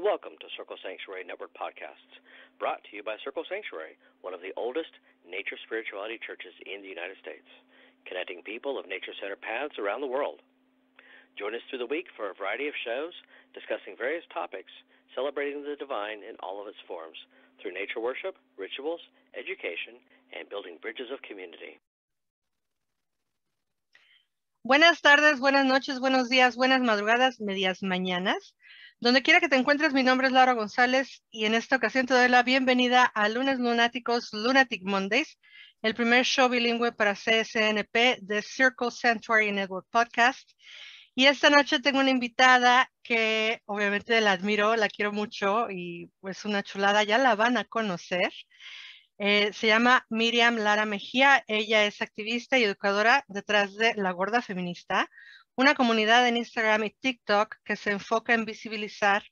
and welcome to Circle Sanctuary Network Podcasts, brought to you by Circle Sanctuary, one of the oldest nature spirituality churches in the United States, connecting people of nature centered paths around the world. Join us through the week for a variety of shows discussing various topics, celebrating the divine in all of its forms through nature worship, rituals, education, and building bridges of community. Buenas tardes, buenas noches, buenos días, buenas madrugadas, medias mañanas. Donde quiera que te encuentres, mi nombre es Laura González y en esta ocasión te doy la bienvenida a Lunes Lunáticos Lunatic Mondays, el primer show bilingüe para CSNP de Circle Sanctuary Network Podcast. Y esta noche tengo una invitada que obviamente la admiro, la quiero mucho y pues una chulada, ya la van a conocer. Eh, se llama Miriam Lara Mejía, ella es activista y educadora detrás de La Gorda Feminista, una comunidad en Instagram y TikTok que se enfoca en visibilizar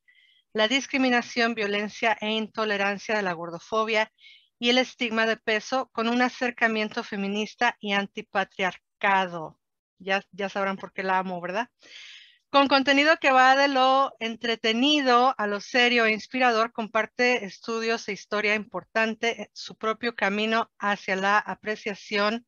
la discriminación, violencia e intolerancia de la gordofobia y el estigma de peso con un acercamiento feminista y antipatriarcado. Ya, ya sabrán por qué la amo, ¿verdad? Con contenido que va de lo entretenido a lo serio e inspirador, comparte estudios e historia importante, eh, su propio camino hacia la apreciación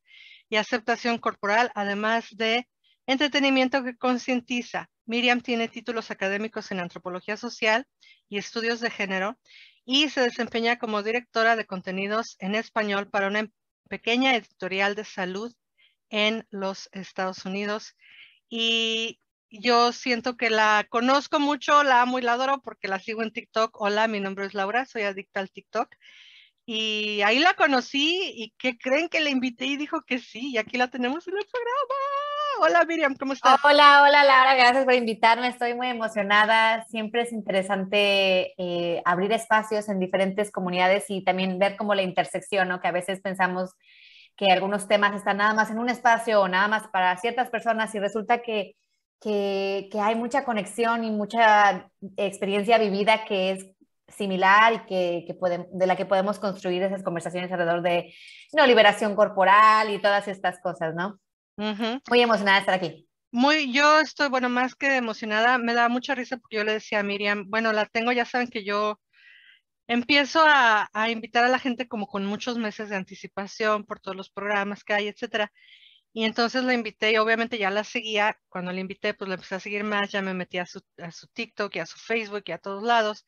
y aceptación corporal, además de Entretenimiento que concientiza. Miriam tiene títulos académicos en antropología social y estudios de género y se desempeña como directora de contenidos en español para una pequeña editorial de salud en los Estados Unidos. Y yo siento que la conozco mucho, la amo y la adoro porque la sigo en TikTok. Hola, mi nombre es Laura, soy adicta al TikTok. Y ahí la conocí y que creen que la invité y dijo que sí. Y aquí la tenemos en el programa. Hola Miriam, ¿cómo estás? Hola, hola Laura, gracias por invitarme. Estoy muy emocionada. Siempre es interesante eh, abrir espacios en diferentes comunidades y también ver cómo la intersección, ¿no? Que a veces pensamos que algunos temas están nada más en un espacio o nada más para ciertas personas y resulta que, que, hay mucha conexión y mucha experiencia vivida que es similar y que, de la que podemos construir esas conversaciones alrededor de no liberación corporal y todas estas cosas, ¿no? Muy emocionada estar aquí. Muy, yo estoy, bueno, más que emocionada, me da mucha risa porque yo le decía a Miriam, bueno, la tengo, ya saben que yo empiezo a, invitar a la gente como con muchos meses de anticipación por todos los programas que hay, etcétera. Y entonces la invité y obviamente ya la seguía. Cuando la invité, pues la empecé a seguir más, ya me metí a su, a su TikTok y a su Facebook y a todos lados.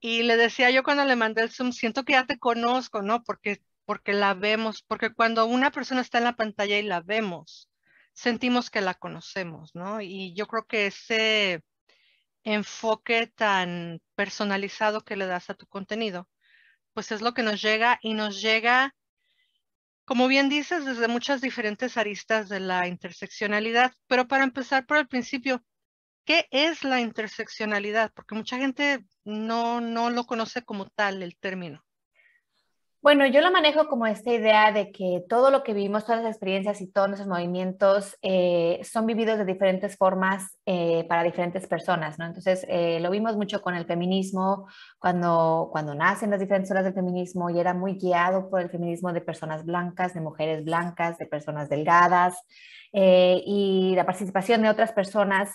Y le decía yo cuando le mandé el Zoom, siento que ya te conozco, ¿no? Porque porque la vemos, porque cuando una persona está en la pantalla y la vemos, sentimos que la conocemos, ¿no? Y yo creo que ese enfoque tan personalizado que le das a tu contenido, pues es lo que nos llega y nos llega, como bien dices, desde muchas diferentes aristas de la interseccionalidad. Pero para empezar por el principio, ¿qué es la interseccionalidad? Porque mucha gente no, no lo conoce como tal el término. Bueno, yo lo manejo como esta idea de que todo lo que vivimos, todas las experiencias y todos nuestros movimientos eh, son vividos de diferentes formas eh, para diferentes personas, ¿no? Entonces, eh, lo vimos mucho con el feminismo, cuando, nacen las diferentes horas del feminismo y era muy guiado por el feminismo de personas blancas, de mujeres blancas, de personas delgadas y la participación de otras personas,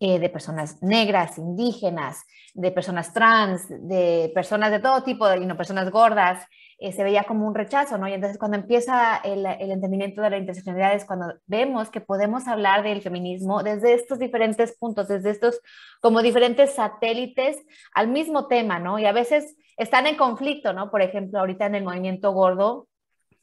de personas negras, indígenas, de personas trans, de personas de todo tipo, de, no, personas gordas. Eh, se veía como un rechazo, ¿no? Y entonces cuando empieza el, entendimiento de la interseccionalidad es cuando vemos que podemos hablar del feminismo desde estos diferentes puntos, desde estos como diferentes satélites al mismo tema, ¿no? Y a veces están en conflicto, ¿no? Por ejemplo, ahorita en el movimiento gordo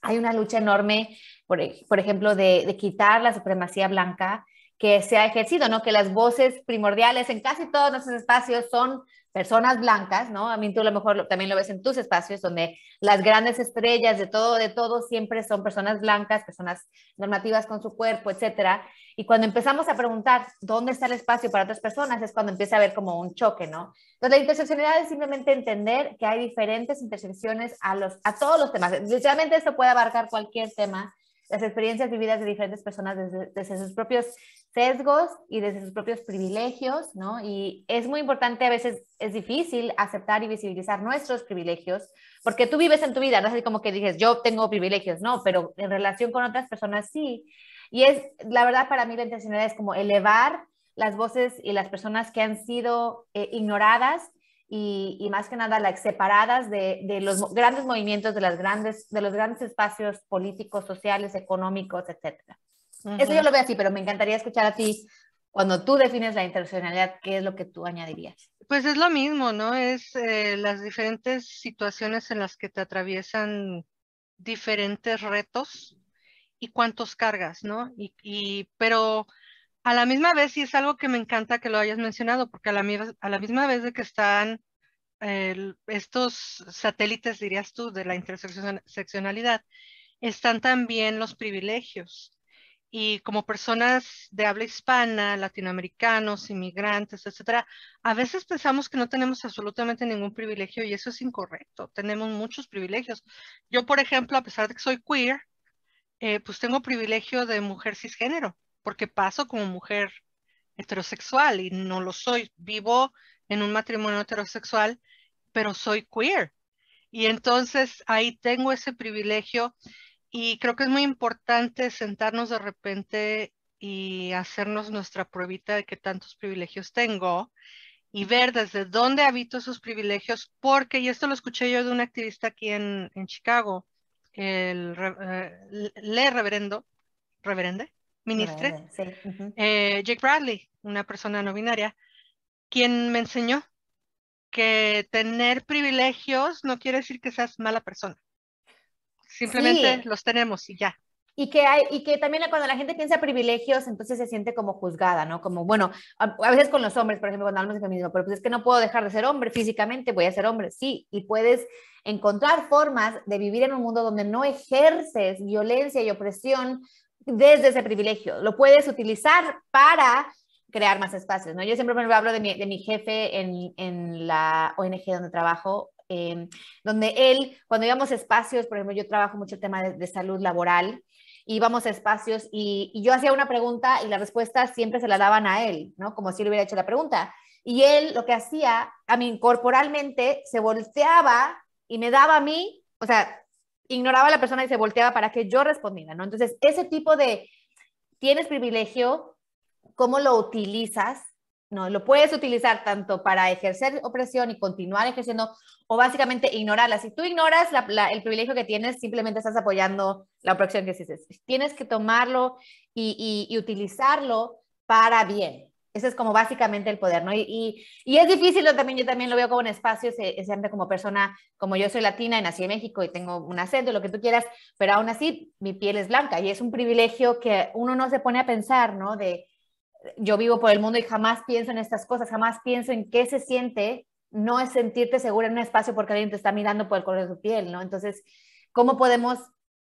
hay una lucha enorme, por, por ejemplo, de, de quitar la supremacía blanca que se ha ejercido, ¿no? Que las voces primordiales en casi todos nuestros espacios son personas blancas, ¿no? A mí tú a lo mejor también lo ves en tus espacios donde las grandes estrellas de todo, de todo siempre son personas blancas, personas normativas con su cuerpo, etcétera. Y cuando empezamos a preguntar dónde está el espacio para otras personas es cuando empieza a haber como un choque, ¿no? Entonces la interseccionalidad es simplemente entender que hay diferentes intersecciones a los a todos los temas. Literalmente esto puede abarcar cualquier tema las experiencias vividas de diferentes personas desde, desde, sus propios sesgos y desde sus propios privilegios, ¿no? Y es muy importante, a veces es difícil aceptar y visibilizar nuestros privilegios, porque tú vives en tu vida, no es así como que dices, yo tengo privilegios, no, pero en relación con otras personas sí. Y es, la verdad, para mí la intención es como elevar las voces y las personas que han sido eh, ignoradas y, más que nada separadas de, los grandes movimientos, de, las grandes, de los grandes espacios políticos, sociales, económicos, etcétera. Eso yo lo veo así, pero me encantaría escuchar a ti cuando tú defines la interseccionalidad, ¿qué es lo que tú añadirías? Pues es lo mismo, ¿no? Es eh, las diferentes situaciones en las que te atraviesan diferentes retos y cuántos cargas, ¿no? Y, pero a la misma vez, y es algo que me encanta que lo hayas mencionado, porque a la, misma vez de que están estos satélites, dirías tú, de la interseccionalidad, están también los privilegios y como personas de habla hispana, latinoamericanos, inmigrantes, etcétera, a veces pensamos que no tenemos absolutamente ningún privilegio y eso es incorrecto. Tenemos muchos privilegios. Yo, por ejemplo, a pesar de que soy queer, eh, pues tengo privilegio de mujer cisgénero, porque paso como mujer heterosexual y no lo soy. Vivo en un matrimonio heterosexual, pero soy queer. Y entonces ahí tengo ese privilegio y creo que es muy importante sentarnos de repente y hacernos nuestra pruebita de que tantos privilegios tengo y ver desde dónde habito esos privilegios, porque, y esto lo escuché yo de un activista aquí en, en Chicago, el eh, reverendo, reverende, ministre, eh, Jake Bradley, una persona no binaria, quien me enseñó que tener privilegios no quiere decir que seas mala persona. Simplemente los tenemos y ya. Y que, hay, y que también cuando la gente piensa privilegios, entonces se siente como juzgada, ¿no? Como, bueno, a, veces con los hombres, por ejemplo, cuando hablamos de feminismo, pero pues es que no puedo dejar de ser hombre físicamente, voy a ser hombre, sí, y puedes encontrar formas de vivir en un mundo donde no ejerces violencia y opresión desde ese privilegio, lo puedes utilizar para crear más espacios, ¿no? Yo siempre me hablo de mi, jefe en, en la ONG donde trabajo, Em, donde él, cuando íbamos a espacios, por ejemplo, yo trabajo mucho el tema de, salud laboral, íbamos a espacios y, yo hacía una pregunta y la respuesta siempre se la daban a él, ¿no? Como si le hubiera hecho la pregunta. Y él lo que hacía, a mí corporalmente, se volteaba y me daba a mí, o sea, ignoraba a la persona y se volteaba para que yo respondiera, ¿no? Entonces, ese tipo de, tienes privilegio, cómo lo utilizas no, lo puedes utilizar tanto para ejercer opresión y continuar ejerciendo o básicamente ignorarla. Si tú ignoras el privilegio que tienes, simplemente estás apoyando la opresión que existe. Tienes que tomarlo y, utilizarlo para bien. Ese es como básicamente el poder, ¿no? Y, es difícil, yo también, yo también lo veo como un espacio espacio, siempre como persona, como yo soy latina y nací en México y tengo un acento, lo que tú quieras, pero aún así mi piel es blanca y es un privilegio que uno no se pone a pensar, ¿no? De, yo vivo por el mundo y jamás pienso en estas cosas, jamás pienso en qué se siente no es sentirte segura en un espacio porque alguien te está mirando por el color de tu piel, ¿no? Entonces, ¿cómo podemos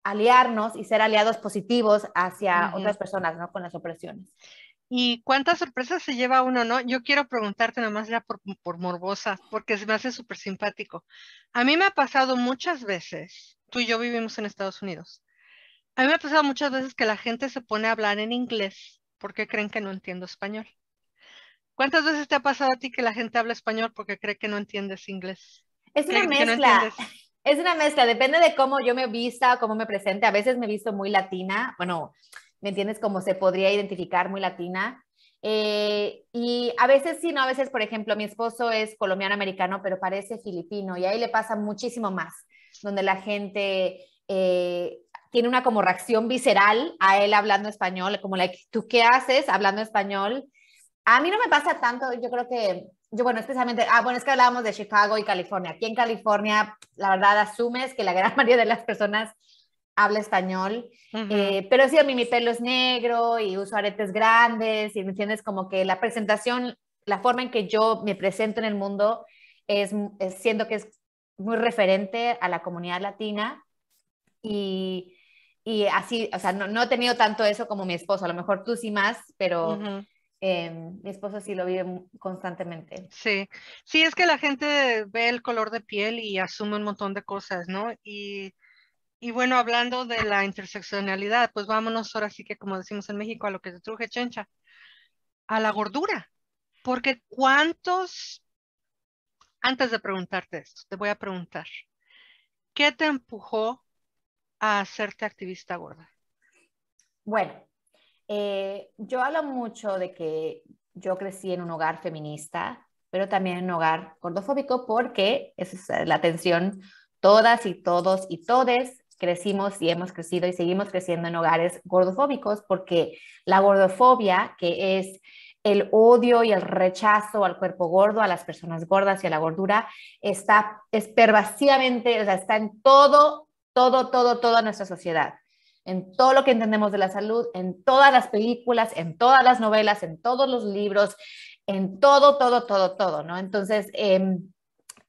aliarnos y ser aliados positivos hacia otras personas, ¿no? Con las opresiones. ¿Y cuántas sorpresas se lleva uno, no? Yo quiero preguntarte más ya por, por morbosa, porque se me hace súper simpático. A mí me ha pasado muchas veces, tú y yo vivimos en Estados Unidos, a mí me ha pasado muchas veces que la gente se pone a hablar en inglés ¿Por qué creen que no entiendo español. ¿Cuántas veces te ha pasado a ti que la gente habla español porque cree que no entiendes inglés? Es una mezcla. es una mezcla, depende de cómo yo me vista, cómo me presente. A veces me he visto muy latina, bueno, ¿me entiendes? Como se podría identificar muy latina. Eh, y a veces sí, ¿no? A veces, por ejemplo, mi esposo es colombiano-americano, pero parece filipino y ahí le pasa muchísimo más, donde la gente eh, tiene una como reacción visceral a él hablando español, como like, ¿tú qué haces hablando español? A mí no me pasa tanto, yo creo que, yo bueno, especialmente, ah, bueno, es que hablábamos de Chicago y California. Aquí en California, la verdad, asumes que la gran mayoría de las personas habla español, eh, pero sí, a mí mi pelo es negro y uso aretes grandes, y me entiendes, como que la presentación, la forma en que yo me presento en el mundo es, es siento que es muy referente a la comunidad latina y y así, o sea, no, no, he tenido tanto eso como mi esposo, a lo mejor tú sí más, pero... Eh, mi esposo sí lo vive constantemente. Sí, sí, es que la gente ve el color de piel y asume un montón de cosas, ¿no? Y, y bueno, hablando de la interseccionalidad, pues vámonos ahora sí que, como decimos en México, a lo que se truje chencha, a la gordura. Porque cuántos, antes de preguntarte esto, te voy a preguntar, ¿qué te empujó a hacerte activista gorda? Bueno, eh, yo hablo mucho de que yo crecí en un hogar feminista, pero también en un hogar gordofóbico, porque esa es la tensión, todas y todos y todes crecimos y hemos crecido y seguimos creciendo en hogares gordofóbicos, porque la gordofobia, que es el odio y el rechazo al cuerpo gordo, a las personas gordas y a la gordura, está es pervasivamente, o sea, está en todo todo, todo, toda nuestra sociedad, en todo lo que entendemos de la salud, en todas las películas, en todas las novelas, en todos los libros, en todo, todo, todo, todo, ¿no? Entonces, em,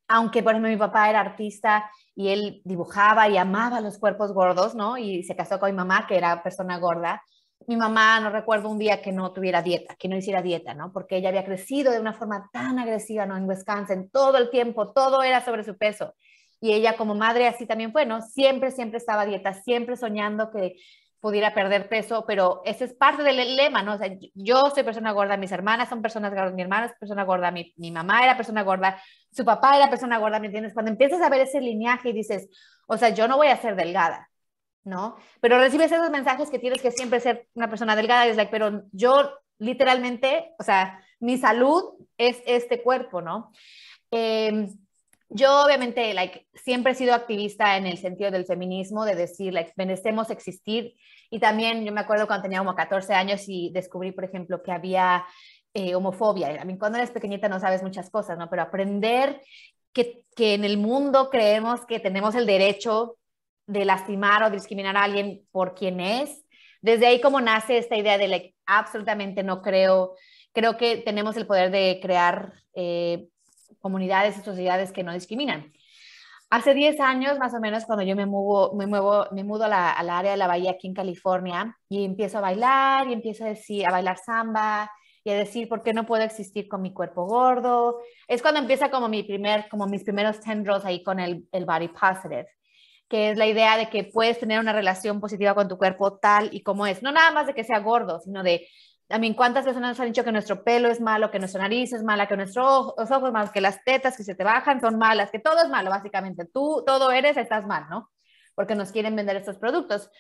aunque por ejemplo mi papá era artista y él dibujaba y amaba los cuerpos gordos, ¿no? Y se casó con mi mamá, que era persona gorda. Mi mamá no recuerdo un día que no tuviera dieta, que no hiciera dieta, ¿no? Porque ella había crecido de una forma tan agresiva, ¿no? En Wisconsin, todo el tiempo, todo era sobre su peso. Y ella como madre así también fue, ¿no? Siempre, siempre estaba a dieta, siempre soñando que pudiera perder peso, pero ese es parte del lema, ¿no? O sea, yo soy persona gorda, mis hermanas son personas gordas, mi hermana es persona gorda, mi, mi mamá era persona gorda, su papá era persona gorda, ¿me entiendes? Cuando empiezas a ver ese lineaje y dices, o sea, yo no voy a ser delgada, ¿no? Pero recibes esos mensajes que tienes que siempre ser una persona delgada, y es like, pero yo literalmente, o sea, mi salud es este cuerpo, ¿no? Eh, yo obviamente like, siempre he sido activista en el sentido del feminismo, de decir, merecemos existir. Y también yo me acuerdo cuando tenía como 14 años y descubrí, por ejemplo, que había eh, homofobia. A cuando eres pequeñita no sabes muchas cosas, ¿no? Pero aprender que, que en el mundo creemos que tenemos el derecho de lastimar o discriminar a alguien por quien es. Desde ahí como nace esta idea de, like, absolutamente no creo, creo que tenemos el poder de crear... Eh, comunidades y sociedades que no discriminan. Hace 10 años, más o menos, cuando yo me, muevo, me, muevo, me mudo al a área de la bahía aquí en California y empiezo a bailar y empiezo a, decir, a bailar samba y a decir, ¿por qué no puedo existir con mi cuerpo gordo? Es cuando empieza como, mi primer, como mis primeros tendrils ahí con el, el body positive, que es la idea de que puedes tener una relación positiva con tu cuerpo tal y como es. No nada más de que sea gordo, sino de también, ¿cuántas personas nos han dicho que nuestro pelo es malo, que nuestra nariz es mala, que nuestros ojos, ojos malos, que las tetas que se te bajan son malas, que todo es malo, básicamente? Tú todo eres, estás mal, ¿no? Porque nos quieren vender estos productos.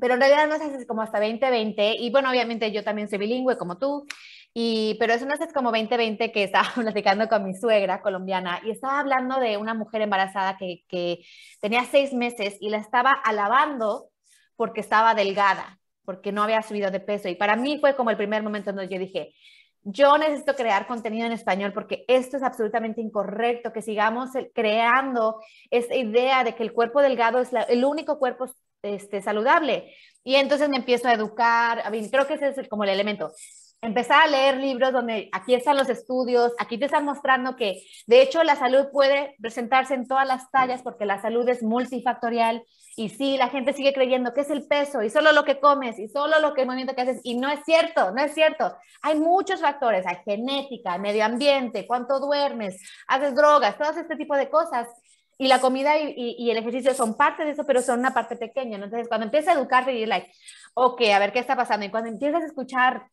Pero en realidad no sé es como hasta 2020, y bueno, obviamente yo también soy bilingüe como tú, y, pero eso no es como 2020 que estaba platicando con mi suegra colombiana y estaba hablando de una mujer embarazada que, que tenía seis meses y la estaba alabando porque estaba delgada porque no había subido de peso. Y para mí fue como el primer momento donde yo dije, yo necesito crear contenido en español porque esto es absolutamente incorrecto, que sigamos creando esa idea de que el cuerpo delgado es el único cuerpo este, saludable. Y entonces me empiezo a educar, a creo que ese es como el elemento. Empezar a leer libros donde aquí están los estudios, aquí te están mostrando que de hecho la salud puede presentarse en todas las tallas porque la salud es multifactorial y sí, la gente sigue creyendo que es el peso y solo lo que comes y solo lo que el movimiento que haces. Y no es cierto, no es cierto. Hay muchos factores, hay genética, medio ambiente, cuánto duermes, haces drogas, todo este tipo de cosas. Y la comida y, el ejercicio son parte de eso, pero son una parte pequeña. Entonces, cuando empiezas a educarte y like, ok, a ver qué está pasando. Y cuando empiezas a escuchar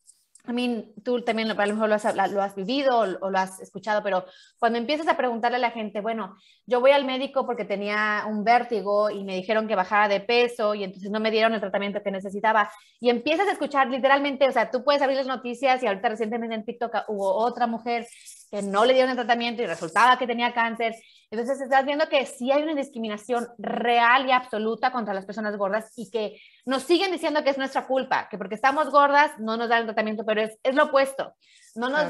a mí tú también a lo mejor lo has, vivido o, lo has escuchado, pero cuando empiezas a preguntarle a la gente, bueno, yo voy al médico porque tenía un vértigo y me dijeron que bajara de peso y entonces no me dieron el tratamiento que necesitaba. Y empiezas a escuchar literalmente, o sea, tú puedes abrir las noticias y ahorita recientemente en TikTok hubo otra mujer que no le dieron el tratamiento y resultaba que tenía cáncer. Entonces estás viendo que sí hay una discriminación real y absoluta contra las personas gordas y que nos siguen diciendo que es nuestra culpa, que porque estamos gordas no nos dan el tratamiento, pero es, es lo opuesto. No nos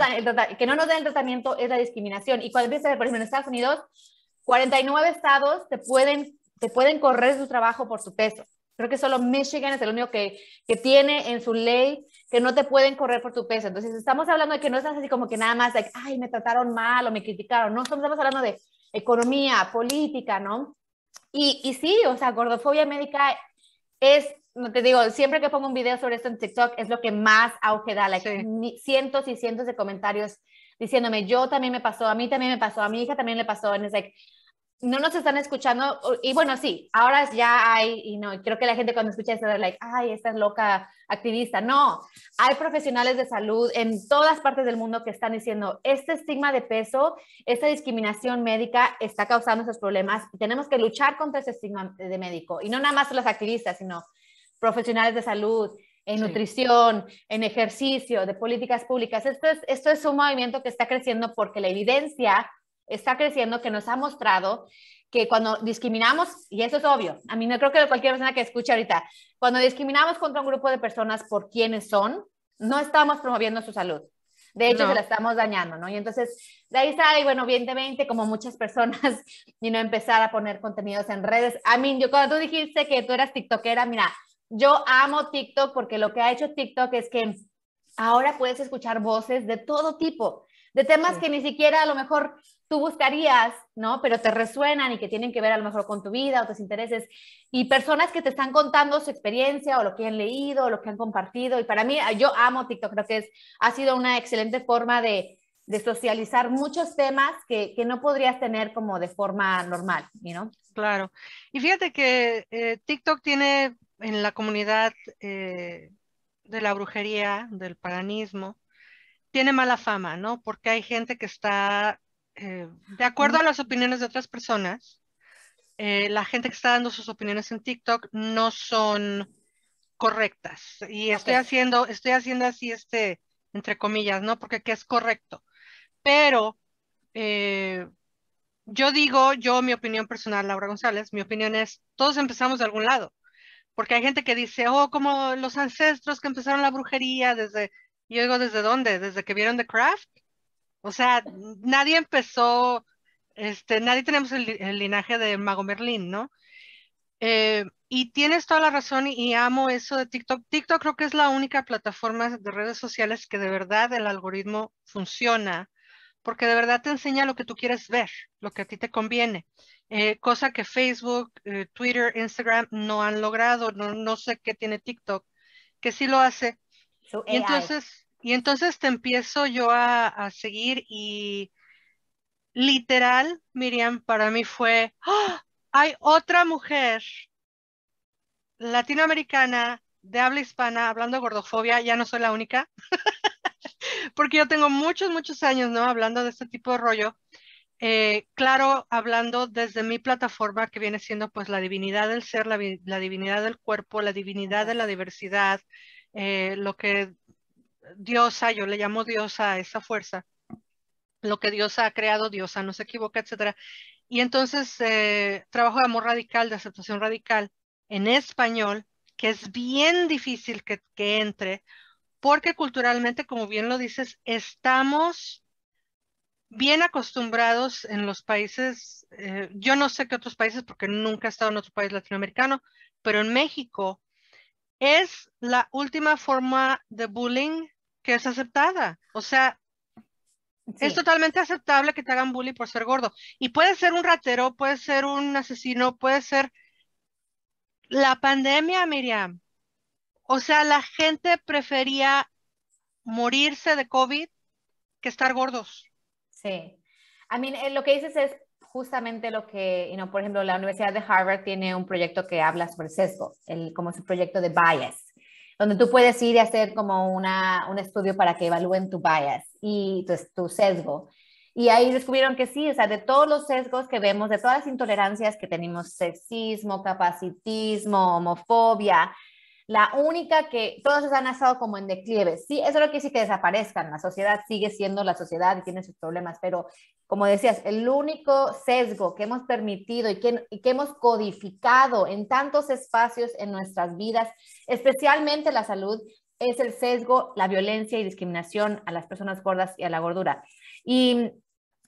que no nos den el tratamiento es la discriminación. Y cuando empieza, por ejemplo, en Estados Unidos, 49 estados te pueden, te pueden correr su trabajo por su peso. Creo que solo Michigan es el único que, que tiene en su ley que no te pueden correr por tu peso. Entonces, estamos hablando de que no estás así como que nada más, de ay, me trataron mal o me criticaron. No, estamos hablando de economía, política, ¿no? Y, y sí, o sea, gordofobia médica es, no te digo, siempre que pongo un video sobre esto en TikTok es lo que más auge da, cientos y cientos de comentarios diciéndome, yo también me pasó, a mí también me pasó, a mi hija también le pasó, y es like, no nos están escuchando, y bueno, sí, ahora ya hay, y no, creo que la gente cuando escucha eso es like, ay, esta es loca activista. No, hay profesionales de salud en todas partes del mundo que están diciendo, este estigma de peso, esta discriminación médica está causando esos problemas, y tenemos que luchar contra ese estigma de médico, y no nada más los activistas, sino profesionales de salud, en nutrición, en ejercicio, de políticas públicas. Esto es, esto es un movimiento que está creciendo porque la evidencia está creciendo, que nos ha mostrado que cuando discriminamos, y eso es obvio, a mí no creo que cualquier persona que escuche ahorita, cuando discriminamos contra un grupo de personas por quienes son, no estamos promoviendo su salud. De hecho, se la estamos dañando, ¿no? Y entonces, de ahí y bueno, evidentemente, como muchas personas, y no empezar a poner contenidos en redes. A mí, yo cuando tú dijiste que tú eras TikTokera, mira, yo amo TikTok porque lo que ha hecho TikTok es que ahora puedes escuchar voces de todo tipo, de temas que ni siquiera a lo mejor tú buscarías, ¿no? Pero te resuenan y que tienen que ver a lo mejor con tu vida o tus intereses. Y personas que te están contando su experiencia o lo que han leído lo que han compartido. Y para mí, yo amo TikTok, creo que ha sido una excelente forma de, socializar muchos temas que, no podrías tener como de forma normal, ¿no? Claro. Y fíjate que eh, TikTok tiene en la comunidad eh, de la brujería, del paganismo, tiene mala fama, ¿no? Porque hay gente que está eh, de acuerdo a las opiniones de otras personas, eh, la gente que está dando sus opiniones en TikTok no son correctas. Y estoy haciendo, estoy haciendo así este, entre comillas, ¿no? Porque es correcto. Pero eh, yo digo, yo mi opinión personal, Laura González, mi opinión es, todos empezamos de algún lado. Porque hay gente que dice, oh, como los ancestros que empezaron la brujería desde, yo digo, ¿desde dónde? ¿Desde que vieron The Craft? O sea, nadie empezó, este, nadie tenemos el, linaje de Mago Merlín, ¿no? Eh, y tienes toda la razón y, amo eso de TikTok. TikTok creo que es la única plataforma de redes sociales que de verdad el algoritmo funciona, porque de verdad te enseña lo que tú quieres ver, lo que a ti te conviene, eh, cosa que Facebook, eh, Twitter, Instagram no han logrado, no, no, sé qué tiene TikTok, que sí lo hace. y entonces, y entonces te empiezo yo a, seguir y literal, Miriam, para mí fue, ¡ah! hay otra mujer latinoamericana de habla hispana hablando de gordofobia, ya no soy la única, porque yo tengo muchos, muchos años, ¿no? Hablando de este tipo de rollo. Eh, claro, hablando desde mi plataforma que viene siendo pues la divinidad del ser, la, divinidad del cuerpo, la divinidad de la diversidad, eh, lo que diosa, yo le llamo diosa a esa fuerza, lo que Dios ha creado, diosa no se equivoca, etcétera. Y entonces, eh, trabajo de amor radical, de aceptación radical, en español, que es bien difícil que, entre, porque culturalmente, como bien lo dices, estamos bien acostumbrados en los países, eh, yo no sé qué otros países, porque nunca he estado en otro país latinoamericano, pero en México es la última forma de bullying que es aceptada. O sea, es totalmente aceptable que te hagan bullying por ser gordo. Y puede ser un ratero, puede ser un asesino, puede ser la pandemia, Miriam. O sea, la gente prefería morirse de COVID que estar gordos. Sí. A mí eh, lo que dices es justamente lo que, por ejemplo, la Universidad de Harvard tiene un proyecto que habla sobre sesgo, el, como su proyecto de bias, donde tú puedes ir y hacer como un estudio para que evalúen tu bias y tu sesgo. Y ahí descubrieron que sí, o sea, de todos los sesgos que vemos, de todas las intolerancias que tenemos, sexismo, capacitismo, homofobia, la única que todos han estado como en declive. Sí, eso no que decir que desaparezcan, la sociedad sigue siendo la sociedad y tiene sus problemas, pero como decías, el único sesgo que hemos permitido y que, que hemos codificado en tantos espacios en nuestras vidas, especialmente la salud, es el sesgo, la violencia y discriminación a las personas gordas y a la gordura. Y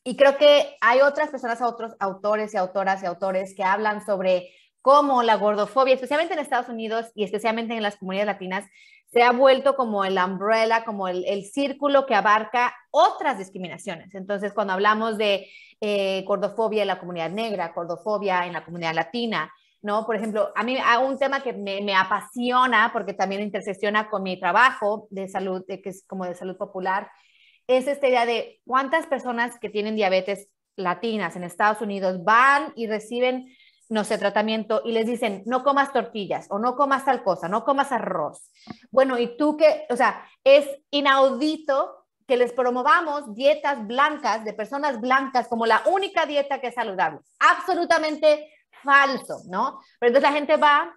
y creo que hay otras personas, otros autores y autoras y autores que hablan sobre como la gordofobia, especialmente en Estados Unidos y especialmente en las comunidades latinas, se ha vuelto como el umbrella, como el, círculo que abarca otras discriminaciones. Entonces, cuando hablamos de eh, gordofobia en la comunidad negra, gordofobia en la comunidad latina, ¿no? Por ejemplo, a mí a un tema que me, apasiona, porque también intersecciona con mi trabajo de salud, que es como de salud popular, es esta idea de cuántas personas que tienen diabetes latinas en Estados Unidos van y reciben no sé, tratamiento, y les dicen, no comas tortillas o no comas tal cosa, no comas arroz. Bueno, y tú que, o sea, es inaudito que les promovamos dietas blancas de personas blancas como la única dieta que es saludable. Absolutamente falso, ¿no? Pero entonces la gente va,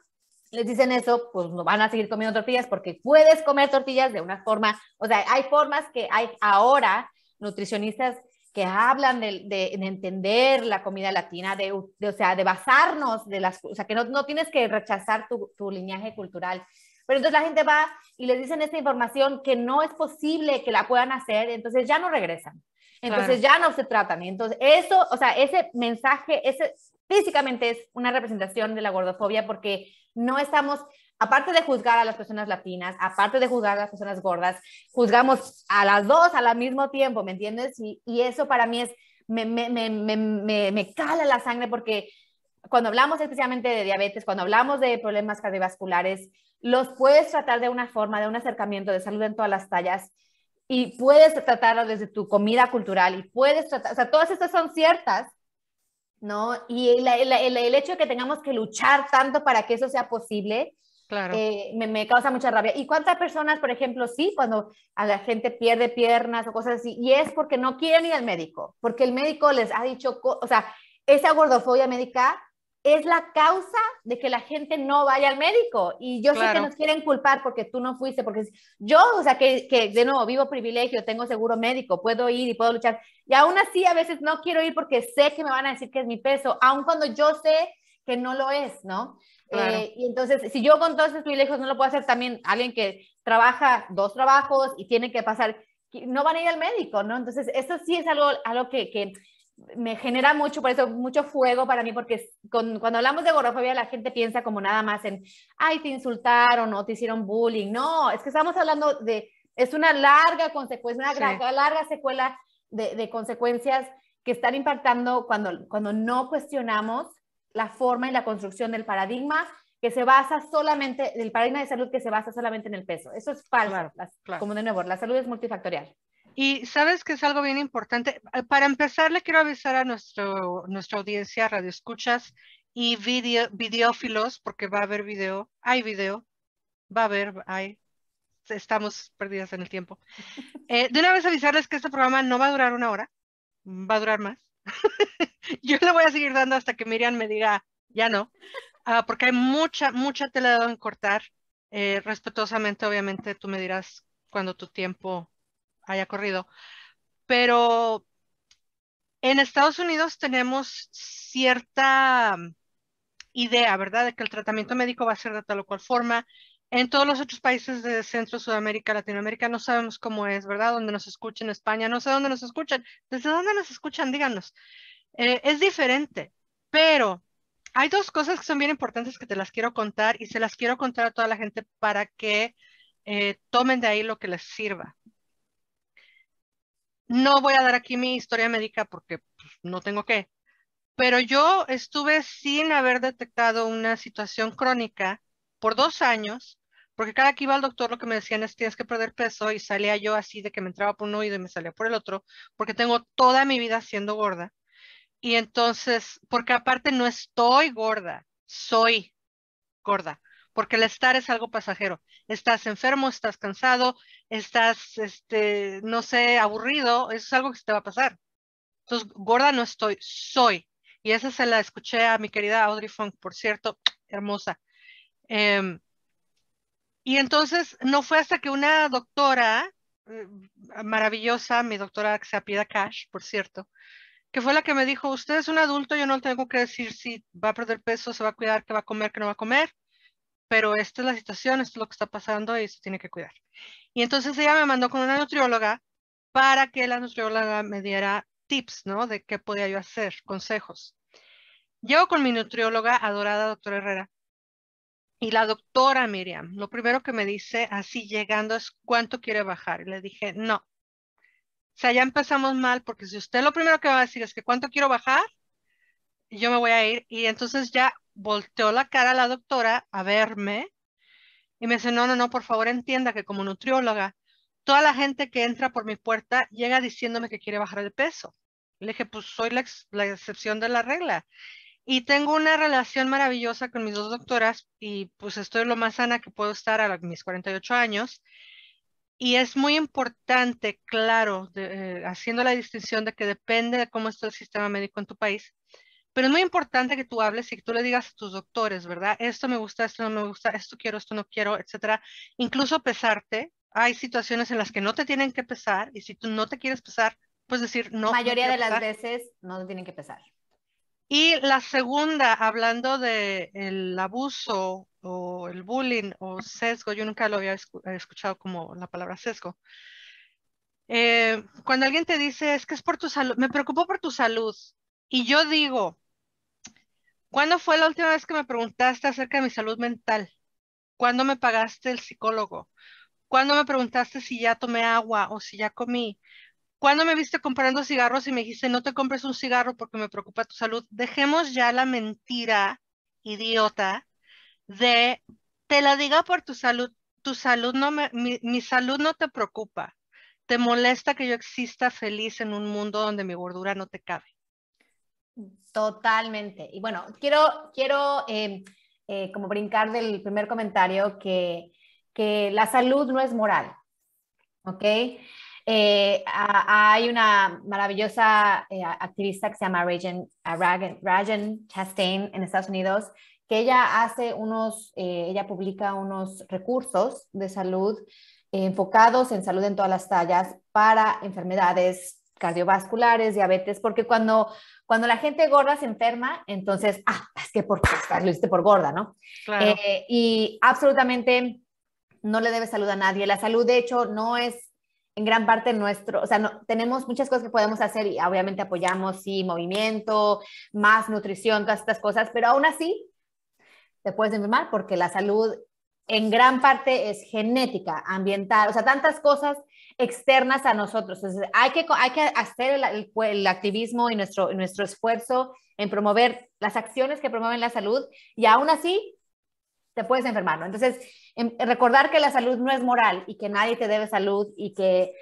les dicen eso, pues no van a seguir comiendo tortillas porque puedes comer tortillas de una forma, o sea, hay formas que hay ahora nutricionistas que hablan de, entender la comida latina, de, o sea, de basarnos, de las, o sea, que no, tienes que rechazar tu, tu, lineaje cultural. Pero entonces la gente va y les dicen esta información que no es posible que la puedan hacer, entonces ya no regresan, entonces ya no se tratan. Entonces eso, o sea, ese mensaje, ese físicamente es una representación de la gordofobia porque no estamos aparte de juzgar a las personas latinas, aparte de juzgar a las personas gordas, juzgamos a las dos al mismo tiempo, ¿me entiendes? Y, eso para mí es, me, cala la sangre porque cuando hablamos especialmente de diabetes, cuando hablamos de problemas cardiovasculares, los puedes tratar de una forma, de un acercamiento de salud en todas las tallas y puedes tratarlo desde tu comida cultural y puedes tratar, o sea, todas estas son ciertas, ¿no? Y el, el hecho de que tengamos que luchar tanto para que eso sea posible, Claro. Eh, me, causa mucha rabia. ¿Y cuántas personas, por ejemplo, sí, cuando a la gente pierde piernas o cosas así, y es porque no quieren ir al médico, porque el médico les ha dicho, o sea, esa gordofobia médica es la causa de que la gente no vaya al médico. Y yo sé que nos quieren culpar porque tú no fuiste, porque yo, o sea, que, que, de nuevo vivo privilegio, tengo seguro médico, puedo ir y puedo luchar. Y aún así a veces no quiero ir porque sé que me van a decir que es mi peso, aun cuando yo sé que no lo es, ¿no? Eh, y entonces, si yo con todos esos privilegios no lo puedo hacer, también alguien que trabaja dos trabajos y tiene que pasar, no van a ir al médico, ¿no? Entonces, eso sí es algo, algo que, me genera mucho, por eso mucho fuego para mí, porque cuando hablamos de gorofobia la gente piensa como nada más en, ay, te insultaron o te hicieron bullying. No, es que estamos hablando de, es una larga consecuencia, una larga, secuela de, consecuencias que están impactando cuando, cuando no cuestionamos la forma y la construcción del paradigma que se basa solamente, el paradigma de salud que se basa solamente en el peso. Eso es falso. Como de nuevo, la salud es multifactorial. Y sabes que es algo bien importante. Eh, para empezar, le quiero avisar a nuestro, nuestra audiencia, radioescuchas y video, videófilos, porque va a haber video, hay video, va a haber, hay, estamos perdidas en el tiempo. Eh, de una vez avisarles que este programa no va a durar una hora, va a durar más. yo le voy a seguir dando hasta que Miriam me diga, ya no, ah, porque hay mucha, mucha tela en cortar. Eh, respetuosamente, obviamente, tú me dirás cuando tu tiempo haya corrido. Pero en Estados Unidos tenemos cierta idea, ¿verdad?, de que el tratamiento médico va a ser de tal o cual forma en todos los otros países de Centro, Sudamérica, Latinoamérica, no sabemos cómo es, ¿verdad? Donde nos escuchan, España, no sé dónde nos escuchan. ¿Desde dónde nos escuchan? Díganos. Eh, es diferente, pero hay dos cosas que son bien importantes que te las quiero contar y se las quiero contar a toda la gente para que eh, tomen de ahí lo que les sirva. No voy a dar aquí mi historia médica porque pues, no tengo que, pero yo estuve sin haber detectado una situación crónica por dos años porque cada que iba al doctor lo que me decían es tienes que perder peso y salía yo así de que me entraba por un oído y me salía por el otro, porque tengo toda mi vida siendo gorda. Y entonces, porque aparte no estoy gorda, soy gorda, porque el estar es algo pasajero. Estás enfermo, estás cansado, estás, este, no sé, aburrido, eso es algo que se te va a pasar. Entonces, gorda no estoy, soy. Y esa se la escuché a mi querida Audrey Funk, por cierto, hermosa. Em, y entonces no fue hasta que una doctora eh, maravillosa, mi doctora que Cash, por cierto, que fue la que me dijo, usted es un adulto, yo no tengo que decir si va a perder peso, se va a cuidar, que va a comer, que no va a comer, pero esta es la situación, esto es lo que está pasando y se tiene que cuidar. Y entonces ella me mandó con una nutrióloga para que la nutrióloga me diera tips, ¿no? De qué podía yo hacer, consejos. Llego con mi nutrióloga adorada, doctora Herrera, y la doctora Miriam, lo primero que me dice así llegando es cuánto quiere bajar. Y le dije, no. O sea, ya empezamos mal porque si usted lo primero que va a decir es que cuánto quiero bajar, yo me voy a ir. Y entonces ya volteó la cara a la doctora a verme y me dice, no, no, no, por favor entienda que como nutrióloga, toda la gente que entra por mi puerta llega diciéndome que quiere bajar de peso. Le dije, pues soy la excepción de la regla. Y tengo una relación maravillosa con mis dos doctoras y pues estoy lo más sana que puedo estar a mis 48 años. Y es muy importante, claro, eh, haciendo la distinción de que depende de cómo está el sistema médico en tu país, pero es muy importante que tú hables y que tú le digas a tus doctores, ¿verdad? Esto me gusta, esto no me gusta, esto quiero, esto no quiero, etcétera. Incluso pesarte. Hay situaciones en las que no te tienen que pesar y si tú no te quieres pesar, pues decir no. La mayoría de las veces no te tienen que pesar. Y la segunda, hablando del abuso o el bullying o sesgo, yo nunca lo había eh, escuchado como la palabra sesgo. Eh, cuando alguien te dice, es que es por tu salud, me preocupo por tu salud, y yo digo, ¿cuándo fue la última vez que me preguntaste acerca de mi salud mental? ¿Cuándo me pagaste el psicólogo? ¿Cuándo me preguntaste si ya tomé agua o si ya comí? cuando me viste comprando cigarros y me dijiste, no te compres un cigarro porque me preocupa tu salud? Dejemos ya la mentira idiota de, te la diga por tu salud, tu salud no mi, salud no te preocupa. ¿Te molesta que yo exista feliz en un mundo donde mi gordura no te cabe? Totalmente. Y bueno, quiero, quiero em, eh, como brincar del primer comentario que, que la salud no es moral. ¿Ok? Eh, hay una maravillosa eh, activista que se llama Rajan, Rajan, Chastain en Estados Unidos, que ella hace unos, eh, ella publica unos recursos de salud enfocados en salud en todas las tallas para enfermedades cardiovasculares, diabetes, porque cuando, cuando la gente gorda se enferma, entonces, ah, es que por lo hiciste por gorda, ¿no? y absolutamente no le debe salud a nadie. La salud, de hecho, no es en gran parte nuestro, o sea, no, tenemos muchas cosas que podemos hacer y obviamente apoyamos, sí, movimiento, más nutrición, todas estas cosas, pero aún así te puedes enfermar porque la salud en gran parte es genética, ambiental, o sea, tantas cosas externas a nosotros. Entonces, hay que, hay que hacer el, activismo y nuestro, nuestro esfuerzo en promover las acciones que promueven la salud y aún así te puedes enfermar, ¿no? Entonces, em, recordar que la salud no es moral y que nadie te debe salud y que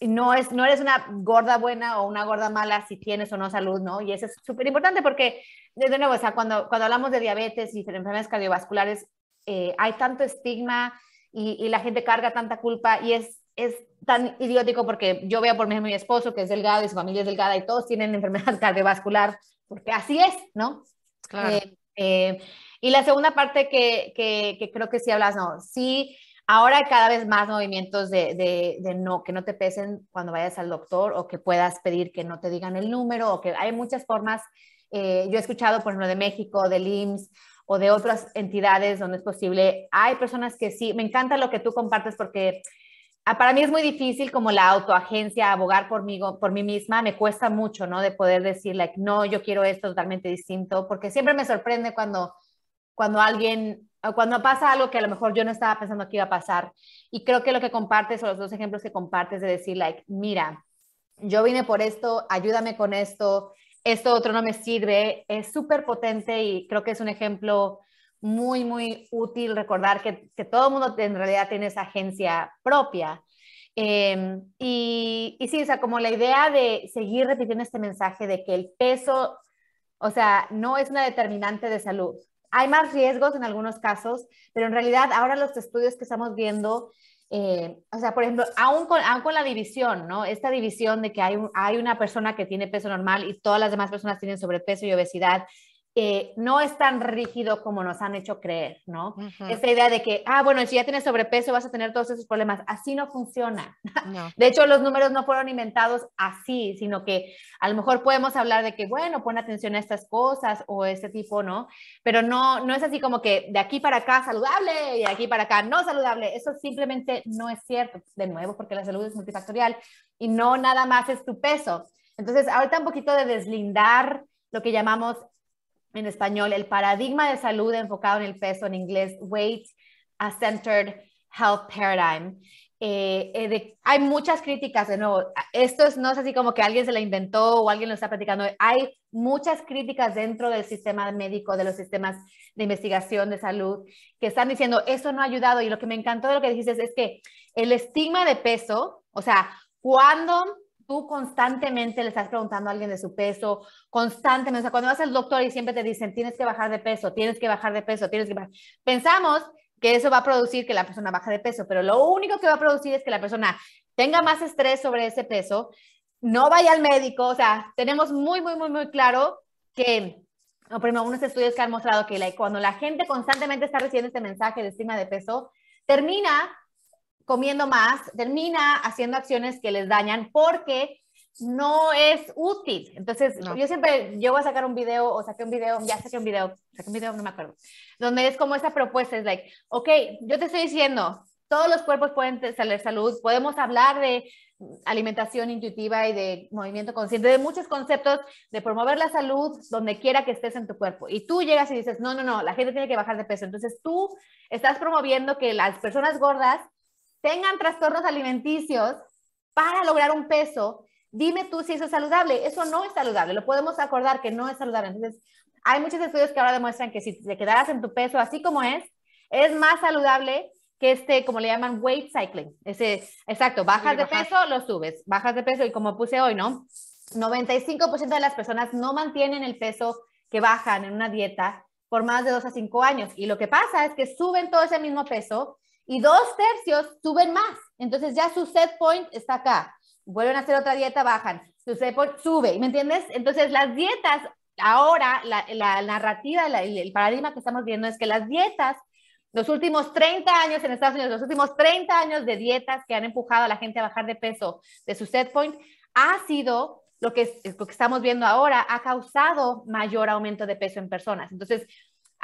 no, es, no eres una gorda buena o una gorda mala si tienes o no salud, ¿no? Y eso es súper importante porque, de nuevo, o sea, cuando, cuando hablamos de diabetes y enfermedades cardiovasculares, eh, hay tanto estigma y, la gente carga tanta culpa y es, es tan idiótico porque yo veo por ejemplo mi esposo que es delgado y su familia es delgada y todos tienen enfermedad cardiovascular porque así es, ¿no? Claro. Eh, eh, y la segunda parte que, que, creo que sí hablas, no, sí, ahora hay cada vez más movimientos de, de, no, que no te pesen cuando vayas al doctor o que puedas pedir que no te digan el número o que hay muchas formas. Eh, yo he escuchado, por ejemplo, de México, del IMSS o de otras entidades donde es posible. Hay personas que sí, me encanta lo que tú compartes porque ah, para mí es muy difícil como la autoagencia, abogar por mí, por mí misma, me cuesta mucho, ¿no? De poder decir, like, no, yo quiero esto totalmente distinto, porque siempre me sorprende cuando cuando alguien, cuando pasa algo que a lo mejor yo no estaba pensando que iba a pasar. Y creo que lo que compartes o los dos ejemplos que compartes de decir, like, mira, yo vine por esto, ayúdame con esto, esto otro no me sirve, es súper potente y creo que es un ejemplo muy, muy útil recordar que, que todo el mundo en realidad tiene esa agencia propia. Eh, y, y, sí, o sea, como la idea de seguir repitiendo este mensaje de que el peso, o sea, no es una determinante de salud, hay más riesgos en algunos casos, pero en realidad ahora los estudios que estamos viendo, eh, o sea, por ejemplo, aún con, la división, ¿no? Esta división de que hay una persona que tiene peso normal y todas las demás personas tienen sobrepeso y obesidad no es tan rígido como nos han hecho creer, ¿no? Esta idea de que, ah, bueno, si ya tienes sobrepeso vas a tener todos esos problemas, así no funciona. De hecho, los números no fueron inventados así, sino que a lo mejor podemos hablar de que, bueno, pon atención a estas cosas o este tipo, ¿no? Pero no, no es así como que de aquí para acá saludable y de aquí para acá no saludable. Eso simplemente no es cierto, de nuevo, porque la salud es multifactorial y no nada más es tu peso. Entonces, ahorita un poquito de deslindar lo que llamamos en español, el paradigma de salud enfocado en el peso, en inglés, Weight Centered Health Paradigm. Eh, eh, hay muchas críticas, de nuevo, esto es, no es así como que alguien se la inventó o alguien lo está platicando, hay muchas críticas dentro del sistema médico, de los sistemas de investigación de salud, que están diciendo, eso no ha ayudado. Y lo que me encantó de lo que dijiste es que el estigma de peso, o sea, cuando tú constantemente le estás preguntando a alguien de su peso, constantemente, o sea, cuando vas al doctor y siempre te dicen, tienes que bajar de peso, tienes que bajar de peso, tienes que bajar. Pensamos que eso va a producir que la persona baje de peso, pero lo único que va a producir es que la persona tenga más estrés sobre ese peso, no vaya al médico, o sea, tenemos muy, muy, muy, muy claro que, o primero, unos estudios que han mostrado que cuando la gente constantemente está recibiendo este mensaje de estima de peso, termina comiendo más, termina haciendo acciones que les dañan porque no es útil. Entonces, yo siempre, yo voy a sacar un video o saqué un video, ya saqué un video, saqué un video, no me acuerdo, donde es como esta propuesta, es like, ok, yo te estoy diciendo, todos los cuerpos pueden tener salud, podemos hablar de alimentación intuitiva y de movimiento consciente, de muchos conceptos de promover la salud donde quiera que estés en tu cuerpo. Y tú llegas y dices, no, no, no, la gente tiene que bajar de peso. Entonces tú estás promoviendo que las personas gordas tengan trastornos alimenticios para lograr un peso, dime tú si eso es saludable. Eso no es saludable, lo podemos acordar que no es saludable. Entonces, hay muchos estudios que ahora demuestran que si te quedaras en tu peso así como es, es más saludable que este, como le llaman, weight cycling. Ese, exacto, bajas de peso, lo subes, bajas de peso y como puse hoy, ¿no? 95% de las personas no mantienen el peso que bajan en una dieta por más de 2 a 5 años. Y lo que pasa es que suben todo ese mismo peso y dos tercios suben más. Entonces ya su set point está acá. Vuelven a hacer otra dieta, bajan. Su set point sube. ¿Me entiendes? Entonces las dietas, ahora la, narrativa, el paradigma que estamos viendo es que las dietas, los últimos 30 años en Estados Unidos, los últimos 30 años de dietas que han empujado a la gente a bajar de peso de su set point, ha sido lo que, lo que estamos viendo ahora ha causado mayor aumento de peso en personas. Entonces,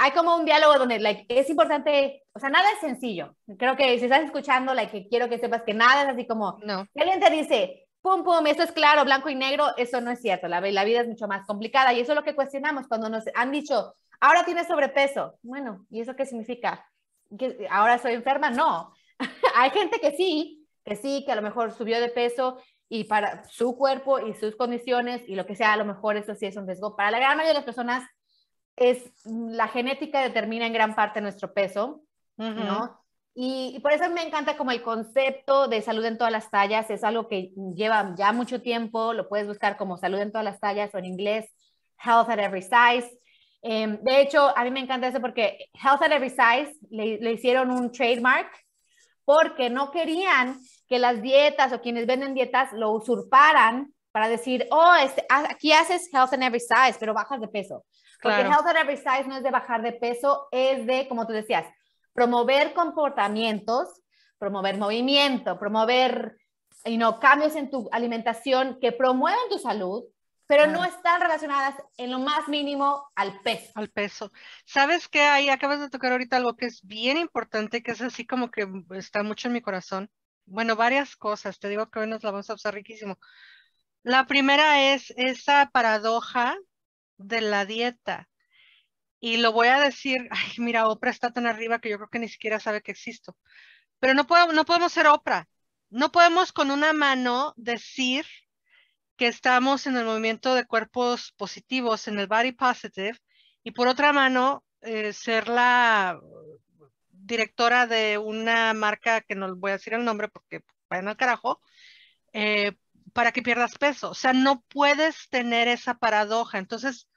hay como un diálogo donde like, es importante, o sea, nada es sencillo. Creo que si estás escuchando, like, quiero que sepas que nada es así como, no. si alguien te dice, pum, pum, esto es claro, blanco y negro, eso no es cierto. La, la vida es mucho más complicada y eso es lo que cuestionamos cuando nos han dicho, ahora tienes sobrepeso. Bueno, ¿y eso qué significa? ¿Que ahora soy enferma? No. hay gente que sí, que sí, que a lo mejor subió de peso y para su cuerpo y sus condiciones y lo que sea, a lo mejor eso sí es un riesgo. Para la gran mayoría de las personas, es la genética determina en gran parte nuestro peso, ¿no? Y, por eso me encanta como el concepto de salud en todas las tallas, es algo que lleva ya mucho tiempo, lo puedes buscar como salud en todas las tallas o en inglés, health at every size. Em, de hecho, a mí me encanta eso porque health at every size le, hicieron un trademark porque no querían que las dietas o quienes venden dietas lo usurparan para decir, oh, este, aquí haces health at every size, pero bajas de peso. Porque Health at Every Size no es de bajar de peso, es de, como tú decías, promover comportamientos, promover movimiento, promover y no cambios en tu alimentación que promuevan tu salud, pero no están relacionadas en lo más mínimo al peso. Al peso. ¿Sabes qué? Ahí acabas de tocar ahorita algo que es bien importante, que es así como que está mucho en mi corazón. Bueno, varias cosas, te digo que hoy nos la vamos a usar riquísimo. La primera es esa paradoja de la dieta. Y lo voy a decir, ay, mira, Oprah está tan arriba que yo creo que ni siquiera sabe que existo. Pero no, puedo, no podemos ser Oprah. No podemos con una mano decir que estamos en el movimiento de cuerpos positivos, en el body positive, y por otra mano eh, ser la directora de una marca que no voy a decir el nombre porque vayan al carajo, eh, para que pierdas peso. O sea, no puedes tener esa paradoja. Entonces,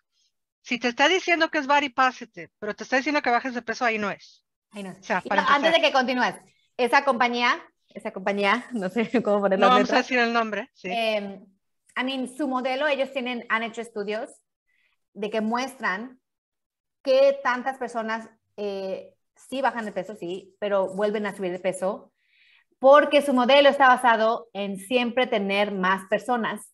si te está diciendo que es body positive, pero te está diciendo que bajes de peso, ahí no es. Ahí no antes de que continúes, esa compañía, esa compañía, no sé cómo ponerlo. No vamos a el nombre. Sí. mí, em, su modelo, ellos tienen, han hecho estudios de que muestran que tantas personas eh, sí bajan de peso, sí, pero vuelven a subir de peso porque su modelo está basado en siempre tener más personas.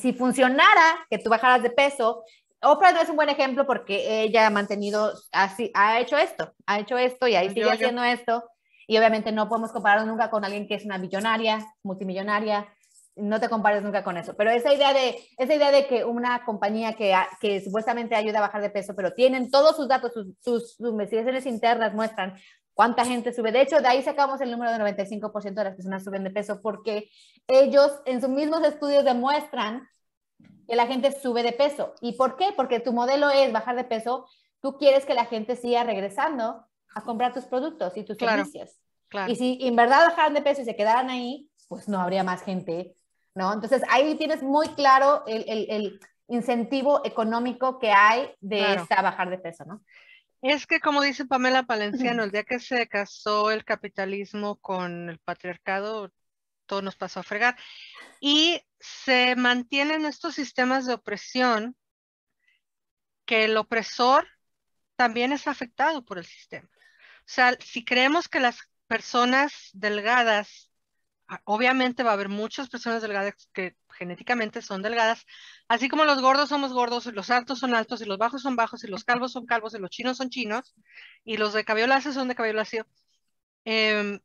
Si funcionara que tú bajaras de peso, Oprah no es un buen ejemplo porque ella ha mantenido, así, ha hecho esto, ha hecho esto y ahí pues sigue haciendo esto. Y obviamente no podemos compararlo nunca con alguien que es una millonaria, multimillonaria, no te compares nunca con eso. Pero esa idea de, esa idea de que una compañía que, que supuestamente ayuda a bajar de peso, pero tienen todos sus datos, sus, sus investigaciones internas muestran cuánta gente sube. De hecho, de ahí sacamos el número de 95% de las personas suben de peso porque ellos en sus mismos estudios demuestran que la gente sube de peso. ¿Y por qué? Porque tu modelo es bajar de peso, tú quieres que la gente siga regresando a comprar tus productos y tus servicios. Y si en verdad bajaran de peso y se quedaran ahí, pues no habría más gente, ¿no? Entonces ahí tienes muy claro el, incentivo económico que hay de bajar de peso, ¿no? Es que como dice Pamela Palenciano, el día que se casó el capitalismo con el patriarcado, todo nos pasó a fregar. Y se mantienen estos sistemas de opresión que el opresor también es afectado por el sistema. O sea, si creemos que las personas delgadas obviamente va a haber muchas personas delgadas que genéticamente son delgadas, así como los gordos somos gordos, los altos son altos y los bajos son bajos y los calvos son calvos y los chinos son chinos y los de cabello lacio son de cabello lacio. Em,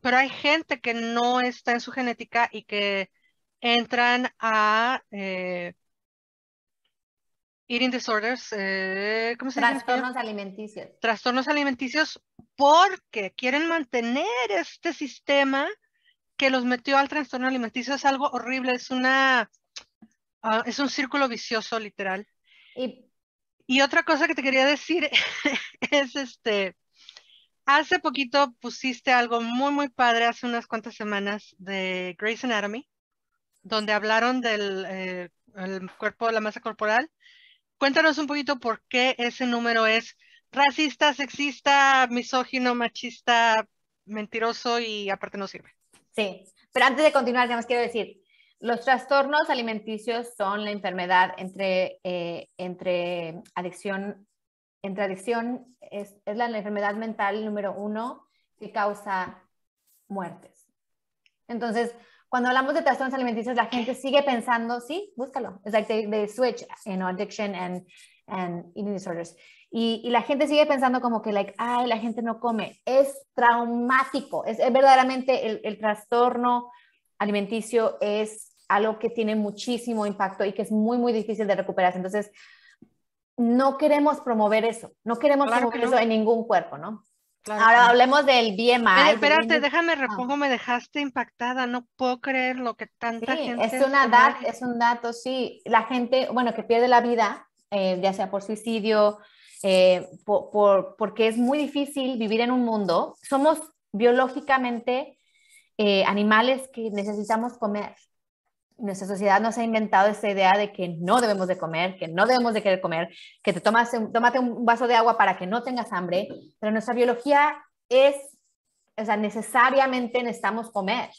pero hay gente que no está en su genética y que entran a eh, eating disorders, eh, ¿cómo se Trastornos alimenticios. Trastornos alimenticios porque quieren mantener este sistema que los metió al trastorno alimenticio es algo horrible, es una ah, es un círculo vicioso literal. Y, otra cosa que te quería decir es este hace poquito pusiste algo muy muy padre hace unas cuantas semanas de Grey's Anatomy donde hablaron del eh, el cuerpo, la masa corporal. Cuéntanos un poquito por qué ese número es racista, sexista, misógino, machista, mentiroso y aparte no sirve. Sí, pero antes de continuar, quiero decir, los trastornos alimenticios son la enfermedad entre, eh, entre adicción, entre adicción es, es la, enfermedad mental número uno que causa muertes. Entonces, cuando hablamos de trastornos alimenticios, la gente sigue pensando, sí, búscalo. Es like they, switch, in addiction and, and eating disorders. Y, la gente sigue pensando como que, like, ay, la gente no come. Es traumático. Es, verdaderamente el, trastorno alimenticio es algo que tiene muchísimo impacto y que es muy, muy difícil de recuperarse. Entonces, no queremos promover eso. No queremos promover eso en ningún cuerpo, ¿no? Ahora hablemos del BMI. Pero espérate, déjame ah. repongo, me dejaste impactada, no puedo creer lo que tanta gente. Es una edad, es un dato, sí. La gente, bueno, que pierde la vida, eh, ya sea por suicidio, eh, por, porque es muy difícil vivir en un mundo. Somos biológicamente eh, animales que necesitamos comer. Nuestra sociedad nos ha inventado esta idea de que no debemos de comer, que no debemos de querer comer, que te tomas, tómate un vaso de agua para que no tengas hambre, pero nuestra biología es, o sea, necesariamente necesitamos comer.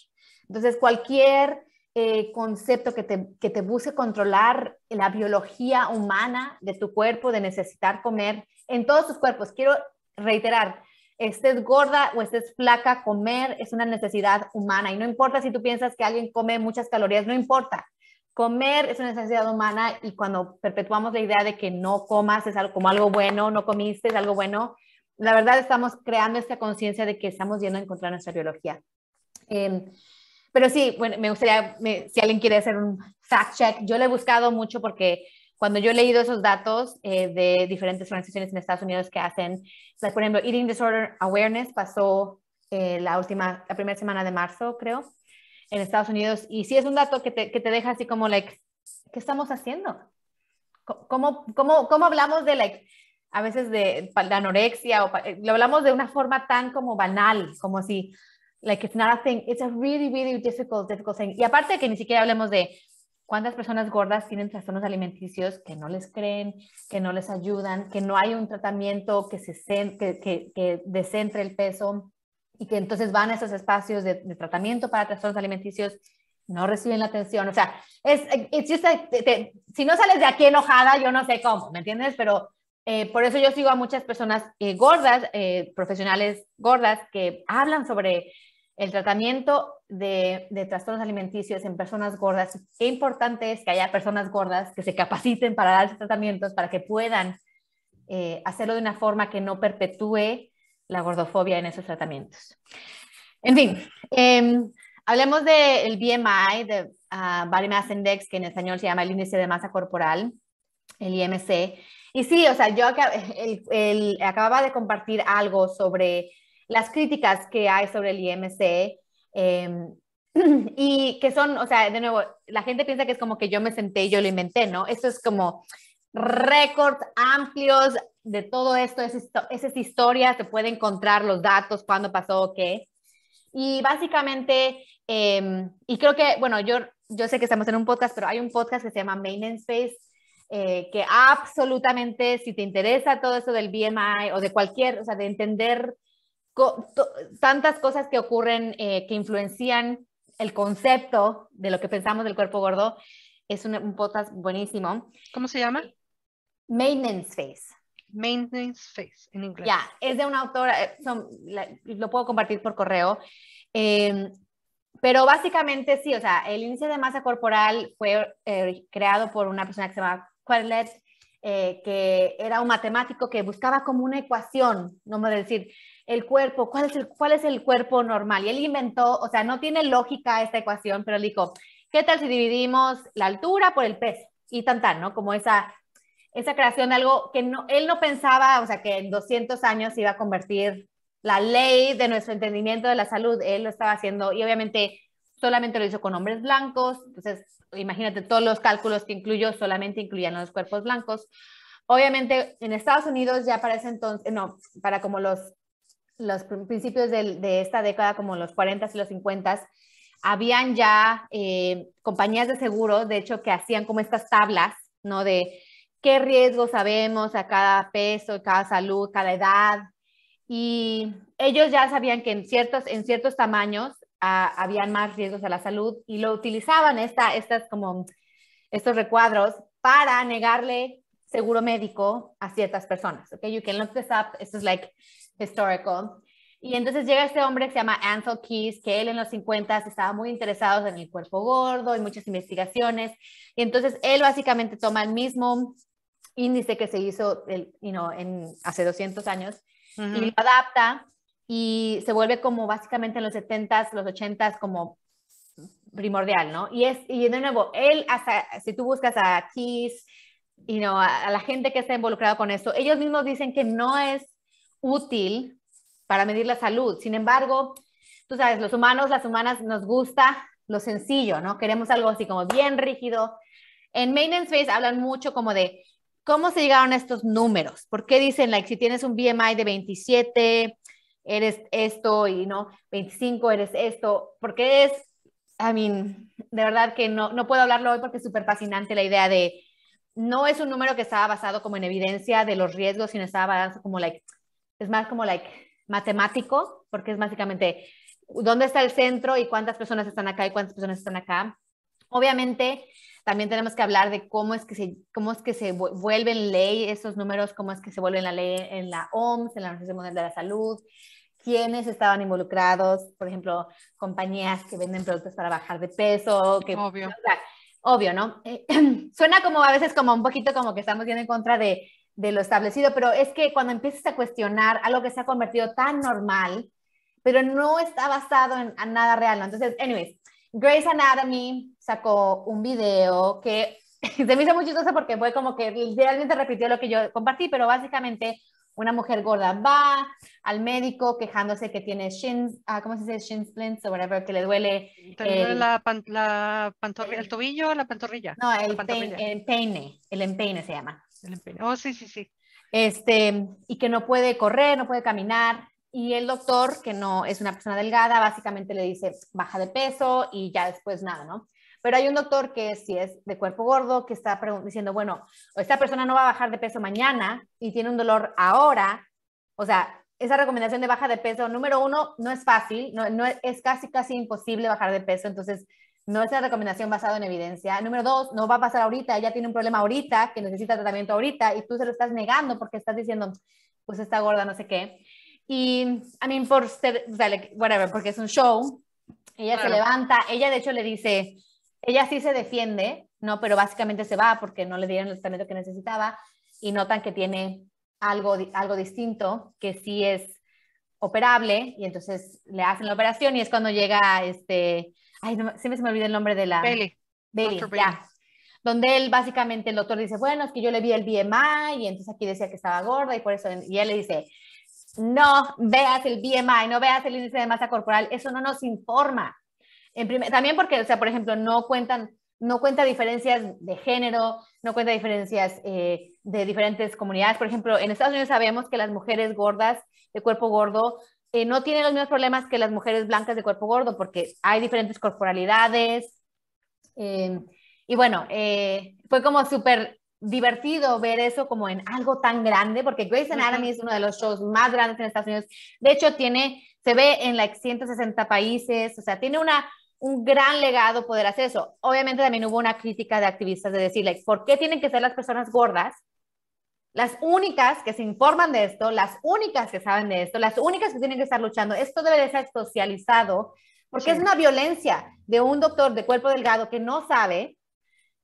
Entonces, cualquier eh, concepto que te, que te busque controlar la biología humana de tu cuerpo, de necesitar comer en todos tus cuerpos. Quiero reiterar, estés gorda o estés flaca, comer es una necesidad humana y no importa si tú piensas que alguien come muchas calorías, no importa. Comer es una necesidad humana y cuando perpetuamos la idea de que no comas es algo, como algo bueno, no comiste es algo bueno, la verdad estamos creando esta conciencia de que estamos yendo a contra nuestra biología. Em, pero sí, bueno, me gustaría, si alguien quiere hacer un fact check, yo lo he buscado mucho porque cuando yo he leído esos datos eh, de diferentes organizaciones en Estados Unidos que hacen, por ejemplo, Eating Disorder Awareness pasó eh, la última, la primera semana de marzo, creo, en Estados Unidos. Y sí es un dato que te, que te deja así como, like, ¿qué estamos haciendo? ¿Cómo, cómo, cómo hablamos de, like, a veces de la anorexia o eh, lo hablamos de una forma tan como banal, como si, like it's not It's a really, really difficult, thing. Y aparte que ni siquiera hablemos de cuántas personas gordas tienen trastornos alimenticios que no les creen, que no les ayudan, que no hay un tratamiento que, se que, que, descentre el peso y que entonces van a esos espacios de, tratamiento para trastornos alimenticios, no reciben la atención. O sea, es, si no sales de aquí enojada, yo no sé cómo, ¿me entiendes? Pero eh, por eso yo sigo a muchas personas eh, gordas, eh, profesionales gordas, que hablan sobre el tratamiento de, trastornos alimenticios en personas gordas, qué importante es que haya personas gordas que se capaciten para dar tratamientos, para que puedan eh, hacerlo de una forma que no perpetúe la gordofobia en esos tratamientos. En fin, em, hablemos del BMI, de ah, Body Mass Index, que en español se llama el índice de masa corporal, el IMC. Y sí, o sea, yo acababa de compartir algo sobre las críticas que hay sobre el IMC em, y que son, o sea, de nuevo, la gente piensa que es como que yo me senté y yo lo inventé, ¿no? Esto es como récords amplios de todo esto, es, historia, historias, se puede encontrar los datos, cuándo pasó, qué. Y básicamente, em, y creo que, bueno, yo, yo sé que estamos en un podcast, pero hay un podcast que se llama Maintenance Space, eh, que absolutamente, si te interesa todo eso del BMI o de cualquier, o sea, de entender tantas cosas que ocurren eh, que influencian el concepto de lo que pensamos del cuerpo gordo. Es un, un podcast buenísimo. ¿Cómo se llama? Maintenance Face Maintenance Face en inglés. Ya, es de una autora, eh, lo puedo compartir por correo. Em, pero básicamente sí, o sea, el índice de masa corporal fue eh, creado por una persona que se llama Querlet, que era un matemático que buscaba como una ecuación, no me decir, el cuerpo, ¿cuál es el, cuál es el cuerpo normal? Y él inventó, o sea, no tiene lógica esta ecuación, pero él dijo, ¿qué tal si dividimos la altura por el peso? Y tan ¿no? Como esa, esa creación, algo que no, él no pensaba, o sea, que en 200 años iba a convertir la ley de nuestro entendimiento de la salud, él lo estaba haciendo y obviamente solamente lo hizo con hombres blancos, entonces imagínate todos los cálculos que incluyó, solamente incluían los cuerpos blancos. Obviamente en Estados Unidos ya para ese entonces, no, para como los los principios de, esta década, como los 40 y los 50, s habían ya eh, compañías de seguro, de hecho, que hacían como estas tablas, ¿no? De qué riesgos sabemos a cada peso, cada salud, cada edad. Y ellos ya sabían que en ciertos, en ciertos tamaños había ah, habían más riesgos a la salud y lo utilizaban esta, estas como estos recuadros para negarle seguro médico a ciertas personas. Okay, you can look this up. This is like historical. Y entonces llega este hombre que se llama Ansel Keys, que él en los 50 estaba muy interesado en el cuerpo gordo y muchas investigaciones. Y entonces él básicamente toma el mismo índice que se hizo el, you know, en, hace 200 años y lo adapta y se vuelve como básicamente en los 70s, los 80s como primordial, ¿no? Y es y de nuevo, él hasta si tú buscas a Keys, you know, a, a la gente que está involucrada con esto, ellos mismos dicen que no es útil para medir la salud. Sin embargo, tú sabes, los humanos, las humanas nos gusta lo sencillo, ¿no? Queremos algo así como bien rígido. En Maintenance Space hablan mucho como de cómo se llegaron a estos números, por qué dicen, like, si tienes un BMI de 27, eres esto y no, 25, eres esto, porque es, I mean, de verdad que no, no puedo hablarlo hoy porque es súper fascinante la idea de, no es un número que estaba basado como en evidencia de los riesgos, sino estaba basado como, like, es más como like matemático, porque es básicamente dónde está el centro y cuántas personas están acá y cuántas personas están acá. Obviamente, también tenemos que hablar de cómo es que se, cómo es que se vuelven ley esos números, cómo es que se vuelven la ley en la OMS, en la Organización Mundial de la Salud, quiénes estaban involucrados, por ejemplo, compañías que venden productos para bajar de peso, obvio. obvio, ¿no? suena como a veces como un poquito como que estamos yendo en contra de de lo establecido, pero es que cuando empiezas a cuestionar algo que se ha convertido tan normal, pero no está basado en, nada real. Entonces, anyways, Grace Anatomy sacó un video que se me hizo muy chistoso porque fue como que literalmente repitió lo que yo compartí, pero básicamente una mujer gorda va al médico quejándose que tiene shins, ah, ¿cómo se dice? Shin splints o whatever, que le duele. El, la, el tobillo o la pantorrilla? No, el, empeine, el peine, el empeine se llama. Este, el empeño. Oh, sí, sí, sí. Este, y que no puede correr, no puede caminar. Y el doctor, que no es una persona delgada, básicamente le dice baja de peso y ya después nada, ¿no? Pero hay un doctor que si es de cuerpo gordo que está diciendo, bueno, esta persona no va a bajar de peso mañana y tiene un dolor ahora. O sea, esa recomendación de baja de peso, número uno, no es fácil, no, no es, casi, casi imposible bajar de peso. Entonces, no es la recomendación basada en evidencia. Número dos, no va a pasar ahorita, ella tiene un problema ahorita, que necesita tratamiento ahorita, y tú se lo estás negando porque estás diciendo, pues está gorda, no sé qué. Y, a mí por ser, o sea, whatever, porque es un show, ella se levanta, ella de hecho le dice, ella sí se defiende, ¿no? Pero básicamente se va porque no le dieron el tratamiento que necesitaba y notan que tiene algo, algo distinto, que sí es operable, y entonces le hacen la operación y es cuando llega este ay, no, siempre se me olvida el nombre de la... Bailey. Bailey, Ya. Donde él básicamente, el doctor dice, bueno, es que yo le vi el BMI y entonces aquí decía que estaba gorda y por eso, y él le dice, no veas el BMI, no veas el índice de masa corporal, eso no nos informa. En también porque, o sea, por ejemplo, no cuentan, no cuenta diferencias de género, no cuenta diferencias eh, de diferentes comunidades. Por ejemplo, en Estados Unidos sabemos que las mujeres gordas, de cuerpo gordo, eh, no tiene los mismos problemas que las mujeres blancas de cuerpo gordo, porque hay diferentes corporalidades. Eh, y bueno, eh, fue como súper divertido ver eso como en algo tan grande, porque Grey's Anatomy es uno de los shows más grandes en Estados Unidos. De hecho, tiene, se ve en 160 países, o sea, tiene una, un gran legado poder hacer eso. Obviamente también hubo una crítica de activistas de decirle, like, ¿por qué tienen que ser las personas gordas las únicas que se informan de esto, las únicas que saben de esto, las únicas que tienen que estar luchando. Esto debe de ser socializado, porque es una violencia de un doctor de cuerpo delgado que no sabe,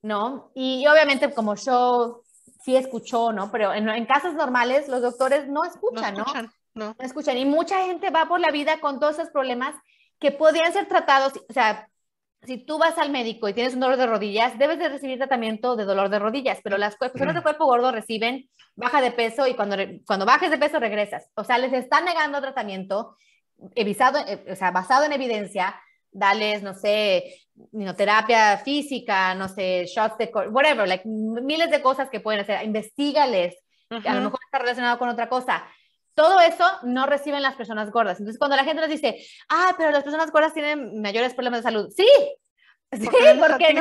¿no? Y obviamente como yo sí escuchó, ¿no? Pero en, casos normales los doctores no escuchan, ¿no? escuchan. Y mucha gente va por la vida con todos esos problemas que podían ser tratados, o sea, si tú vas al médico y tienes un dolor de rodillas, debes de recibir tratamiento de dolor de rodillas, pero las personas de mm. cuerpo gordo reciben baja de peso y cuando, cuando bajes de peso regresas. O sea, les está negando tratamiento eh, eh, o sea, basado en evidencia, dales, no sé, terapia física, no sé, shots de, whatever, like miles de cosas que pueden hacer. investigales, a lo mejor está relacionado con otra cosa. Todo eso no reciben las personas gordas. Entonces, cuando la gente nos dice, ah, pero las personas gordas tienen mayores problemas de salud. Sí, porque,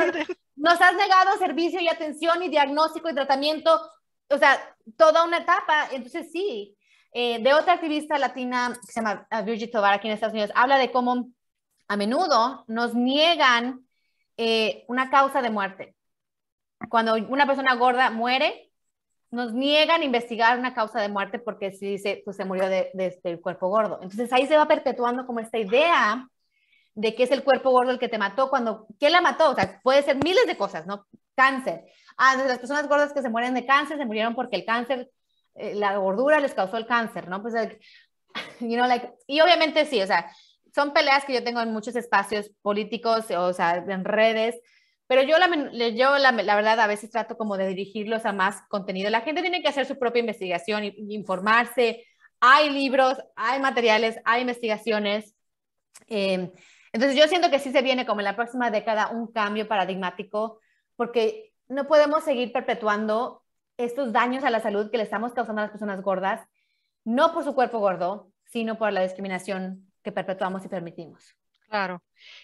nos, has negado servicio y atención y diagnóstico y tratamiento, o sea, toda una etapa. Entonces, sí, eh, de otra activista latina que se llama Virgil ah, Tovar aquí en Estados Unidos, habla de cómo a menudo nos niegan eh, una causa de muerte. Cuando una persona gorda muere, nos niegan a investigar una causa de muerte porque si dice, pues se murió de, de, del cuerpo gordo. Entonces ahí se va perpetuando como esta idea de que es el cuerpo gordo el que te mató, cuando, ¿qué la mató? O sea, puede ser miles de cosas, ¿no? Cáncer. Ah, las personas gordas que se mueren de cáncer se murieron porque el cáncer, eh, la gordura les causó el cáncer, ¿no? Pues, you know, like, y obviamente sí, o sea, son peleas que yo tengo en muchos espacios políticos, o sea, en redes, pero yo, la, la, verdad a veces trato como de dirigirlos a más contenido. La gente tiene que hacer su propia investigación, informarse. Hay libros, hay materiales, hay investigaciones. Eh, entonces yo siento que sí se viene como en la próxima década un cambio paradigmático porque no podemos seguir perpetuando estos daños a la salud que le estamos causando a las personas gordas, no por su cuerpo gordo, sino por la discriminación que perpetuamos y permitimos. Claro.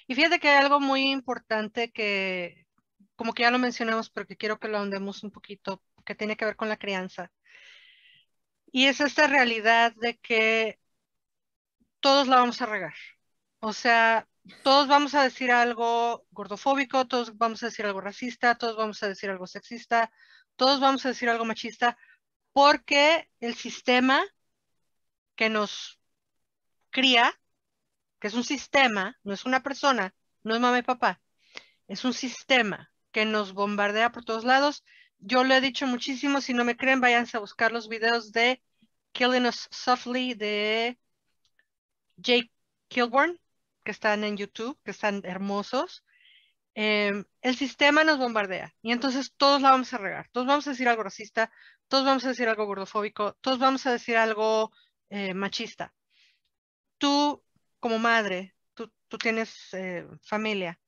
Y fíjate que hay algo muy importante que, como que ya lo mencionamos, pero que quiero que lo ahondemos un poquito, que tiene que ver con la crianza. Y es esta realidad de que todos la vamos a regar. O sea, todos vamos a decir algo gordofóbico, todos vamos a decir algo racista, todos vamos a decir algo sexista, todos vamos a decir algo machista, porque el sistema que nos cría que es un sistema, no es una persona, no es mamá y papá, es un sistema que nos bombardea por todos lados. Yo lo he dicho muchísimo, si no me creen, váyanse a buscar los videos de Killing Us Softly de Jake Kilburn, que están en YouTube, que están hermosos. Em, el sistema nos bombardea y entonces todos la vamos a regar, todos vamos a decir algo racista, todos vamos a decir algo gordofóbico, todos vamos a decir algo eh, machista. Tú como madre, tú, tienes eh, familia.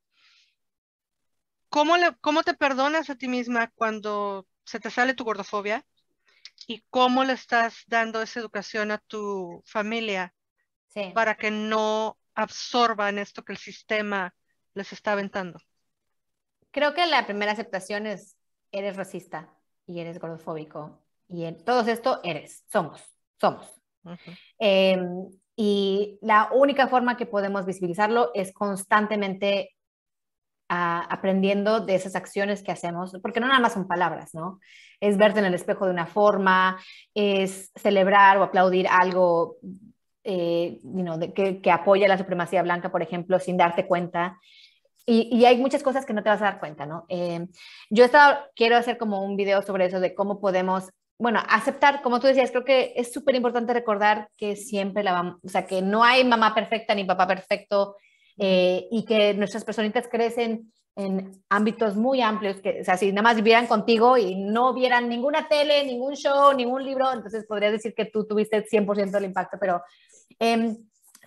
¿Cómo, te perdonas a ti misma cuando se te sale tu gordofobia? ¿Y cómo le estás dando esa educación a tu familia para que no absorban esto que el sistema les está aventando? Creo que la primera aceptación es, eres racista y eres gordofóbico y en, todos esto eres, somos, somos. Y la única forma que podemos visibilizarlo es constantemente ah, aprendiendo de esas acciones que hacemos, porque no nada más son palabras, ¿no? Es verte en el espejo de una forma, es celebrar o aplaudir algo eh, que, apoya la supremacía blanca, por ejemplo, sin darte cuenta. Y, hay muchas cosas que no te vas a dar cuenta, ¿no? Eh, yo quiero hacer como un video sobre eso, de cómo podemos bueno, aceptar, como tú decías, creo que es súper importante recordar que siempre la vamos, o sea, que no hay mamá perfecta ni papá perfecto eh, y que nuestras personitas crecen en ámbitos muy amplios, que, o sea, si nada más vivieran contigo y no vieran ninguna tele, ningún show, ningún libro, entonces podría decir que tú tuviste 100% el impacto, pero em,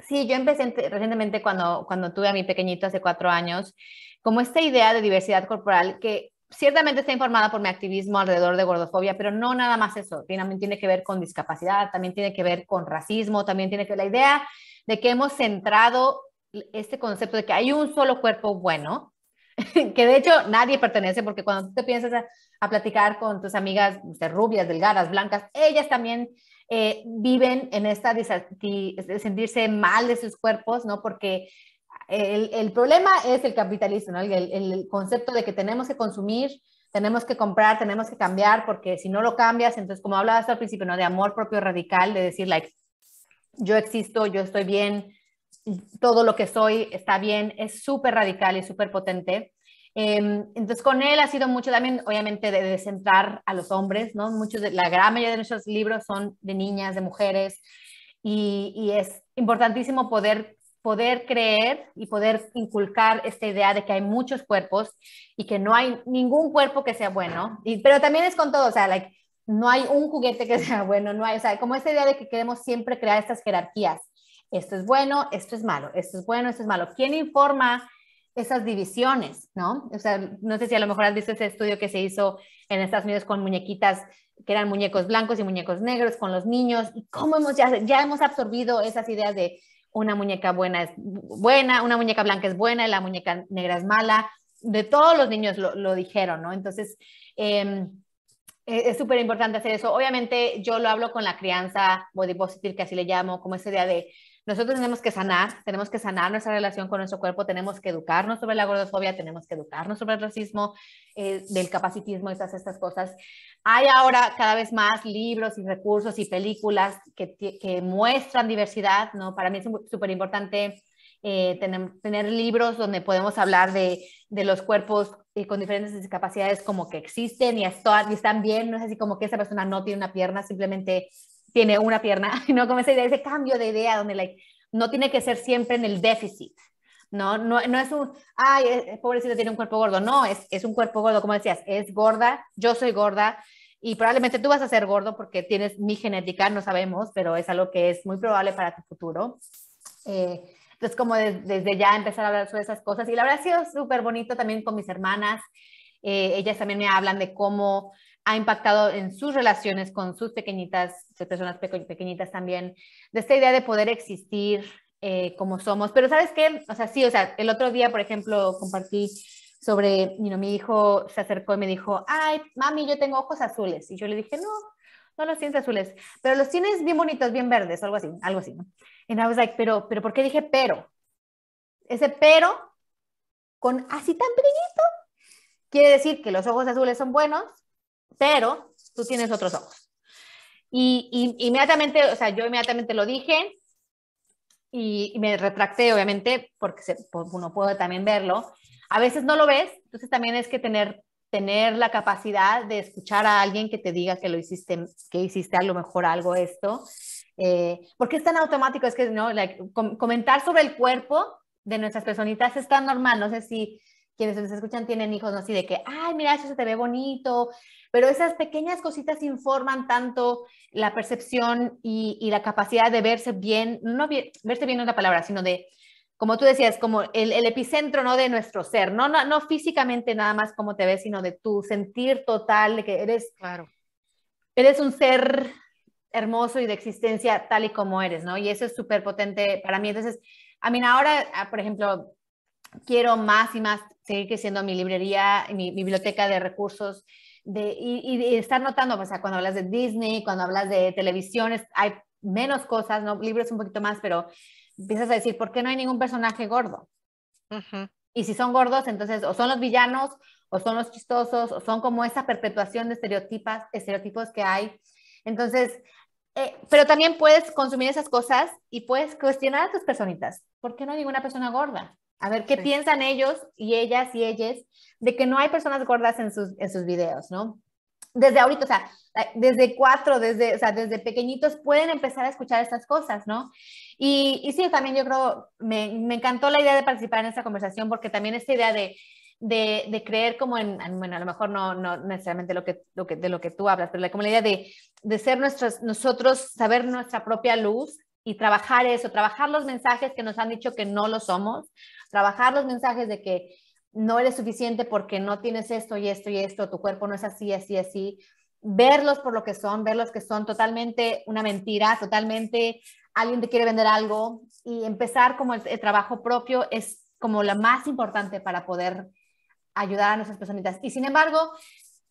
sí, yo empecé recientemente cuando, cuando tuve a mi pequeñito hace cuatro años, como esta idea de diversidad corporal que ciertamente está informada por mi activismo alrededor de gordofobia, pero no nada más eso. También tiene que ver con discapacidad, también tiene que ver con racismo, también tiene que ver la idea de que hemos centrado este concepto de que hay un solo cuerpo bueno, que de hecho nadie pertenece, porque cuando tú te piensas a, platicar con tus amigas rubias, delgadas, blancas, ellas también eh, viven en esta sentirse mal de sus cuerpos, ¿no? Porque el, problema es el capitalismo, el, concepto de que tenemos que consumir, tenemos que comprar, tenemos que cambiar, porque si no lo cambias, entonces como hablabas al principio, ¿no? De amor propio radical, de decir, like, yo existo, yo estoy bien, todo lo que soy está bien, es súper radical y súper potente. Em, entonces con él ha sido mucho también, obviamente, de, centrar a los hombres, ¿no? Muchos la gran mayoría de nuestros libros son de niñas, de mujeres, y, y es importantísimo poder poder creer y poder inculcar esta idea de que hay muchos cuerpos y que no hay ningún cuerpo que sea bueno, y, pero también es con todo, o sea, like, no hay un juguete que sea bueno, no hay, o sea, como esta idea de que queremos siempre crear estas jerarquías, esto es bueno, esto es malo, esto es bueno, esto es malo, ¿quién informa esas divisiones, no? O sea, no sé si a lo mejor has visto ese estudio que se hizo en Estados Unidos con muñequitas que eran muñecos blancos y muñecos negros con los niños, y cómo hemos ya hemos absorbido esas ideas de una muñeca buena es buena, una muñeca blanca es buena y la muñeca negra es mala. De todos los niños lo, dijeron, ¿no? Entonces, em, e, es súper importante hacer eso. Obviamente yo lo hablo con la crianza body positive, que así le llamo, como ese idea de nosotros tenemos que sanar, tenemos que sanar nuestra relación con nuestro cuerpo, tenemos que educarnos sobre la gordofobia, tenemos que educarnos sobre el racismo, eh, del capacitismo y todas estas cosas. Hay ahora cada vez más libros y recursos y películas que, que muestran diversidad, ¿no? Para mí es súper importante eh, tener, libros donde podemos hablar de, de los cuerpos eh, con diferentes discapacidades como que existen y, esto, y están bien, no es así como que esa persona no tiene una pierna, simplemente tiene una pierna, ¿no? Como esa idea, ese cambio de idea donde no tiene que ser siempre en el déficit, ¿no? No, no es un, ay, eh, eh, pobrecito tiene un cuerpo gordo, no, es, es un cuerpo gordo, como decías, es gorda, yo soy gorda, y probablemente tú vas a ser gordo porque tienes mi genética, no sabemos, pero es algo que es muy probable para tu futuro. Eh, entonces, como desde ya empezar a hablar sobre esas cosas. Y la verdad ha sido súper bonito también con mis hermanas. ellas también me hablan de cómo ha impactado en sus relaciones con sus pequeñitas, personas pequeñitas también, de esta idea de poder existir eh, como somos. Pero sabes qué, o sea, sí, o sea, el otro día, por ejemplo, compartí sobre, mi hijo se acercó y me dijo, ay, mami, yo tengo ojos azules. Y yo le dije, no, no los tienes azules, pero los tienes bien bonitos, bien verdes, o algo así, algo así, ¿no? And I was pero, pero, ¿por qué dije pero? Ese pero, con así tan pequeñito, quiere decir que los ojos azules son buenos, pero tú tienes otros ojos. Y, inmediatamente, o sea, yo inmediatamente lo dije y, me retracté, obviamente, porque pues, uno puede también verlo. A veces no lo ves, entonces también es que tener, tener la capacidad de escuchar a alguien que te diga que lo hiciste, que hiciste a lo mejor algo esto. Eh, porque es tan automático, es que no, comentar sobre el cuerpo de nuestras personitas es tan normal, no sé si quienes nos escuchan tienen hijos ¿no? así de que, ay, mira, eso se te ve bonito, pero esas pequeñas cositas informan tanto la percepción y, la capacidad de verse bien, no verse bien no es la palabra, sino de, como tú decías, como el, epicentro ¿no? de nuestro ser, no, no, no físicamente nada más como te ves, sino de tu sentir total, de que eres, claro. eres un ser hermoso y de existencia tal y como eres, ¿no? Y eso es súper potente para mí. Entonces, a mí ahora, ah, por ejemplo, quiero más y más seguir creciendo mi librería, mi, biblioteca de recursos. De, y, estar notando, pues, o sea, cuando hablas de Disney, cuando hablas de televisiones, hay menos cosas, ¿no? Libros un poquito más, pero empiezas a decir, ¿por qué no hay ningún personaje gordo? Y si son gordos, entonces o son los villanos, o son los chistosos, o son como esa perpetuación de estereotipos que hay. Entonces, eh, pero también puedes consumir esas cosas y puedes cuestionar a tus personitas. ¿Por qué no hay ninguna persona gorda? a ver qué piensan ellos y ellas y ellas de que no hay personas gordas en sus, en videos, ¿no? Desde ahorita, o sea, desde cuatro, desde, o sea, desde pequeñitos pueden empezar a escuchar estas cosas, ¿no? Y, y sí, también yo creo, me, me, encantó la idea de participar en esta conversación porque también esta idea de, creer como en, bueno, a lo mejor no, no necesariamente lo que, de lo que tú hablas, pero como la idea de, de ser nuestros, nosotros, saber nuestra propia luz y trabajar eso, trabajar los mensajes que nos han dicho que no lo somos, trabajar los mensajes de que no eres suficiente porque no tienes esto y esto y esto, tu cuerpo no es así, así, así, verlos por lo que son, verlos que son totalmente una mentira, totalmente alguien te quiere vender algo y empezar como el, trabajo propio es como la más importante para poder ayudar a nuestras personitas. Y sin embargo,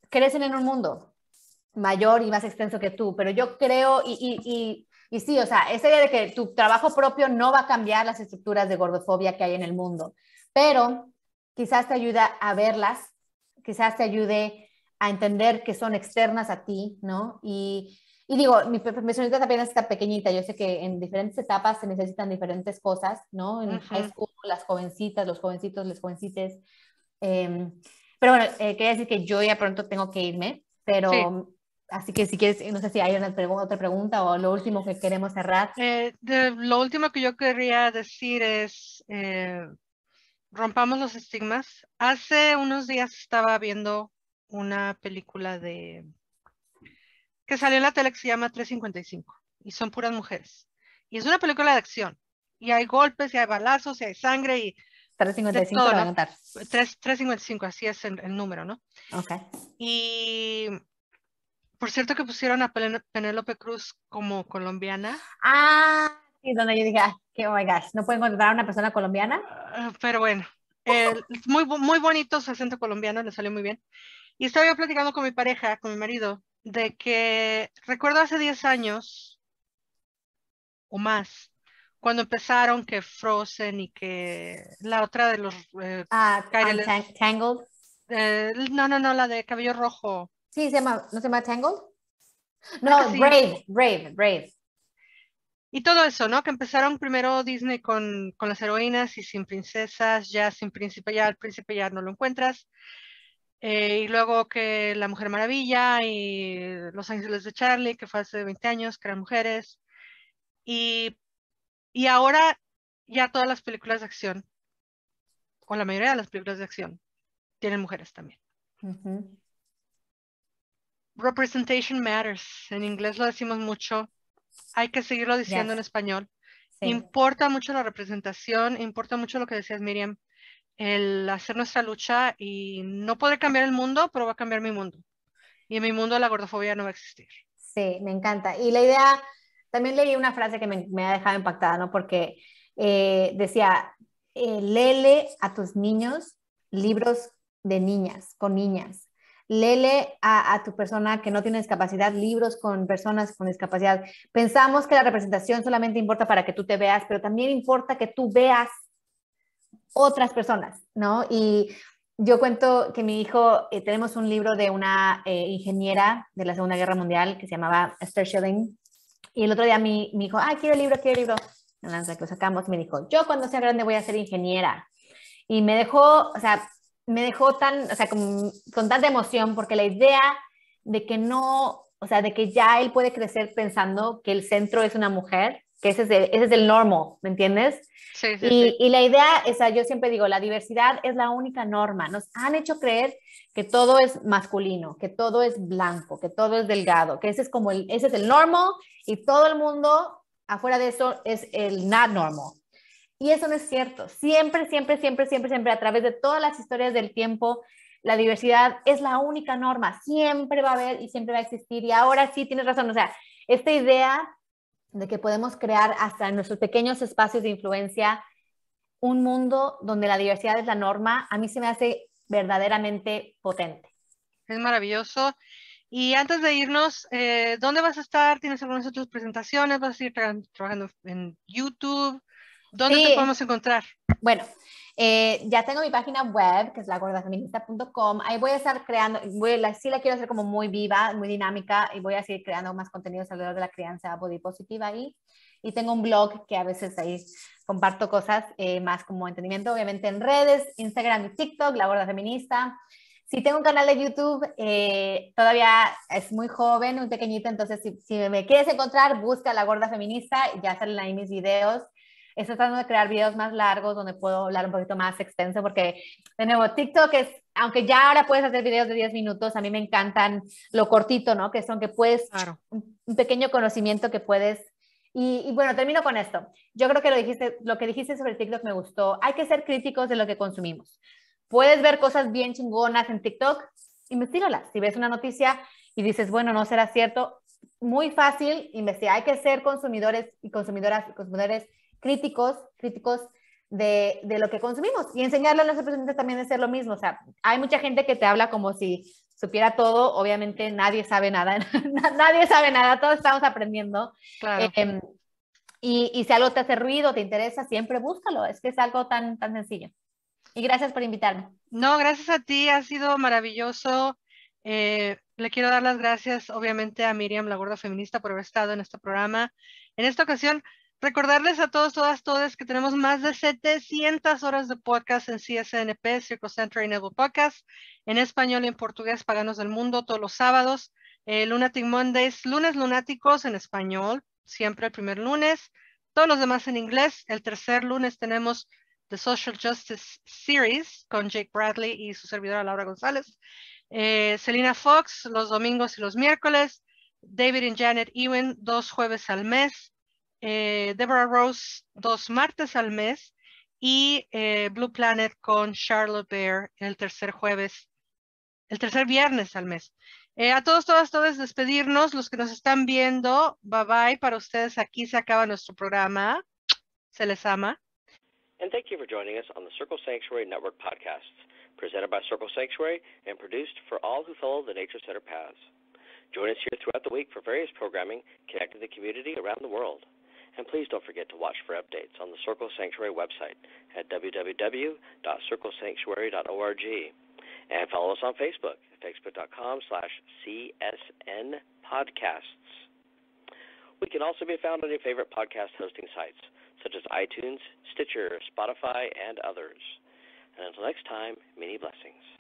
crecen en un mundo mayor y más extenso que tú, pero yo creo y y sí, o sea, esa idea de que tu trabajo propio no va a cambiar las estructuras de gordofobia que hay en el mundo, pero quizás te ayuda a verlas, quizás te ayude a entender que son externas a ti, ¿no? Y, digo, mi profesionalidad también está pequeñita, yo sé que en diferentes etapas se necesitan diferentes cosas, ¿no? En high school, las jovencitas, los jovencitos, las jovencites. Em, pero bueno, eh, quería decir que yo ya pronto tengo que irme, pero... Así que si quieres, eh, no sé si hay pregunta, otra pregunta o lo último que queremos cerrar. Eh, lo último que yo querría decir es, eh, rompamos los estigmas. Hace unos días estaba viendo una película de que salió en la tele que se llama 355 y son puras mujeres. Y es una película de acción y hay golpes y hay balazos y hay sangre y... 355 355, así es el, el número, ¿no? Ok. Y por cierto que pusieron a Penélope Cruz como colombiana. Ah, sí, donde yo diga ah, que oh my gosh, no pueden encontrar a una persona colombiana. Ah, pero bueno, muy, muy bonito su acento colombiano, le salió muy bien. Y estaba yo platicando con mi pareja, con mi marido, de que recuerdo hace 10 años o más, cuando empezaron que Frozen y que la otra de los... Eh, ah, Tangled. Eh, no, no, no, la de cabello rojo. Sí, ¿no se llama Tangled? No, Brave, Brave, Brave. Y todo eso, ¿no? Que empezaron primero Disney con, las heroínas y sin princesas, ya sin príncipe, ya el príncipe ya no lo encuentras. Eh, y luego que La Mujer Maravilla y Los Ángeles de Charlie, que fue hace 20 años, que eran mujeres. Y, ahora ya todas las películas de acción, o la mayoría de las películas de acción, tienen mujeres también representation matters. En inglés lo decimos mucho. Hay que seguirlo diciendo en español. Importa mucho la representación, importa mucho lo que decías, Miriam, el hacer nuestra lucha y no poder cambiar el mundo, pero va a cambiar mi mundo. Y en mi mundo la gordofobia no va a existir. Sí, me encanta. Y la idea, también leí una frase que me, ha dejado impactada, ¿no? Porque eh, decía, eh, Lele a tus niños libros de niñas, con niñas lele a, tu persona que no tiene discapacidad, libros con personas con discapacidad. Pensamos que la representación solamente importa para que tú te veas, pero también importa que tú veas otras personas, ¿no? Y yo cuento que mi hijo, eh, tenemos un libro de una eh, ingeniera de la Segunda Guerra Mundial que se llamaba Esther Schilling. Y el otro día mi, mi hijo, ah, quiero el libro, quiero el libro. En la que lo sacamos, me dijo, yo cuando sea grande voy a ser ingeniera. Y me dejó, o sea, me dejó tan, o sea, con, tanta emoción, porque la idea de que no, o sea, de que ya él puede crecer pensando que el centro es una mujer, que ese es el, ese es el normal, ¿me entiendes? Sí, sí, y, la idea, o sea, yo siempre digo, la diversidad es la única norma. Nos han hecho creer que todo es masculino, que todo es blanco, que todo es delgado, que ese es como el, ese es el normal y todo el mundo afuera de eso es el not normal. Y eso no es cierto. Siempre, siempre, siempre, siempre, siempre, a través de todas las historias del tiempo, la diversidad es la única norma. Siempre va a haber y siempre va a existir. Y ahora sí, tienes razón. O sea, esta idea de que podemos crear hasta en nuestros pequeños espacios de influencia un mundo donde la diversidad es la norma, a mí se me hace verdaderamente potente. Es maravilloso. Y antes de irnos, eh, ¿dónde vas a estar? ¿Tienes algunas otras presentaciones? ¿Vas a ir trabajando en YouTube? ¿Dónde te podemos encontrar? Bueno, eh, ya tengo mi página web, que es lagordafeminista.com. Ahí voy a estar creando, voy, sí la quiero hacer como muy viva, muy dinámica, y voy a seguir creando más contenidos alrededor de la crianza body positiva ahí. Y tengo un blog que a veces ahí comparto cosas eh, más como entendimiento, obviamente en redes, Instagram y TikTok, La Gorda Feminista. Si tengo un canal de YouTube, eh, todavía es muy joven, un pequeñito, entonces si, si, me quieres encontrar, busca La Gorda Feminista, ya salen ahí mis videos estoy tratando de crear videos más largos donde puedo hablar un poquito más extenso porque, de nuevo, TikTok es, aunque ya ahora puedes hacer videos de 10 minutos, a mí me encantan lo cortito, ¿no? Que son que puedes, un pequeño conocimiento que puedes y, bueno, termino con esto. Yo creo que lo, dijiste, lo que dijiste sobre TikTok me gustó. Hay que ser críticos de lo que consumimos. Puedes ver cosas bien chingonas en TikTok, investigalas. Si ves una noticia y dices, bueno, no será cierto, muy fácil investigar. Hay que ser consumidores y consumidoras y consumidores críticos, críticos de, de, lo que consumimos y enseñarle a los representantes también es hacer lo mismo. O sea, hay mucha gente que te habla como si supiera todo, obviamente nadie sabe nada, nadie sabe nada, todos estamos aprendiendo. Claro. Em, y, y, si algo te hace ruido, te interesa, siempre búscalo, es que es algo tan, tan sencillo. Y gracias por invitarme. No, gracias a ti, ha sido maravilloso. Eh, le quiero dar las gracias, obviamente, a Miriam, la gorda feminista, por haber estado en este programa. En esta ocasión, Recordarles a todos, todas, todas que tenemos más de 700 horas de podcast en CSNP, Circo Center y Nebo Podcast, en español y en portugués, paganos del mundo, todos los sábados. Eh, Lunatic Mondays, lunes lunáticos en español, siempre el primer lunes. Todos los demás en inglés. El tercer lunes tenemos The Social Justice Series con Jake Bradley y su servidora Laura González. Selina eh, Selena Fox los domingos y los miércoles. David y Janet Ewen dos jueves al mes. Eh, Deborah Rose dos martes al mes y eh, Blue Planet con Charlotte Bear el tercer jueves, el tercer viernes al mes. Eh, a todos, todas, todos despedirnos. Los que nos están viendo, bye bye para ustedes. Aquí se acaba nuestro programa. Se les ama. And thank you for joining us on the Circle Sanctuary Network podcasts, presented by Circle Sanctuary and produced for all who follow the Nature Center paths. Join us here throughout the week for various programming connecting the community around the world. and please don't forget to watch for updates on the Circle Sanctuary website at www.circlesanctuary.org. And follow us on Facebook at facebook.com slash CSN podcasts. We can also be found on your favorite podcast hosting sites, such as iTunes, Stitcher, Spotify, and others. And until next time, many blessings.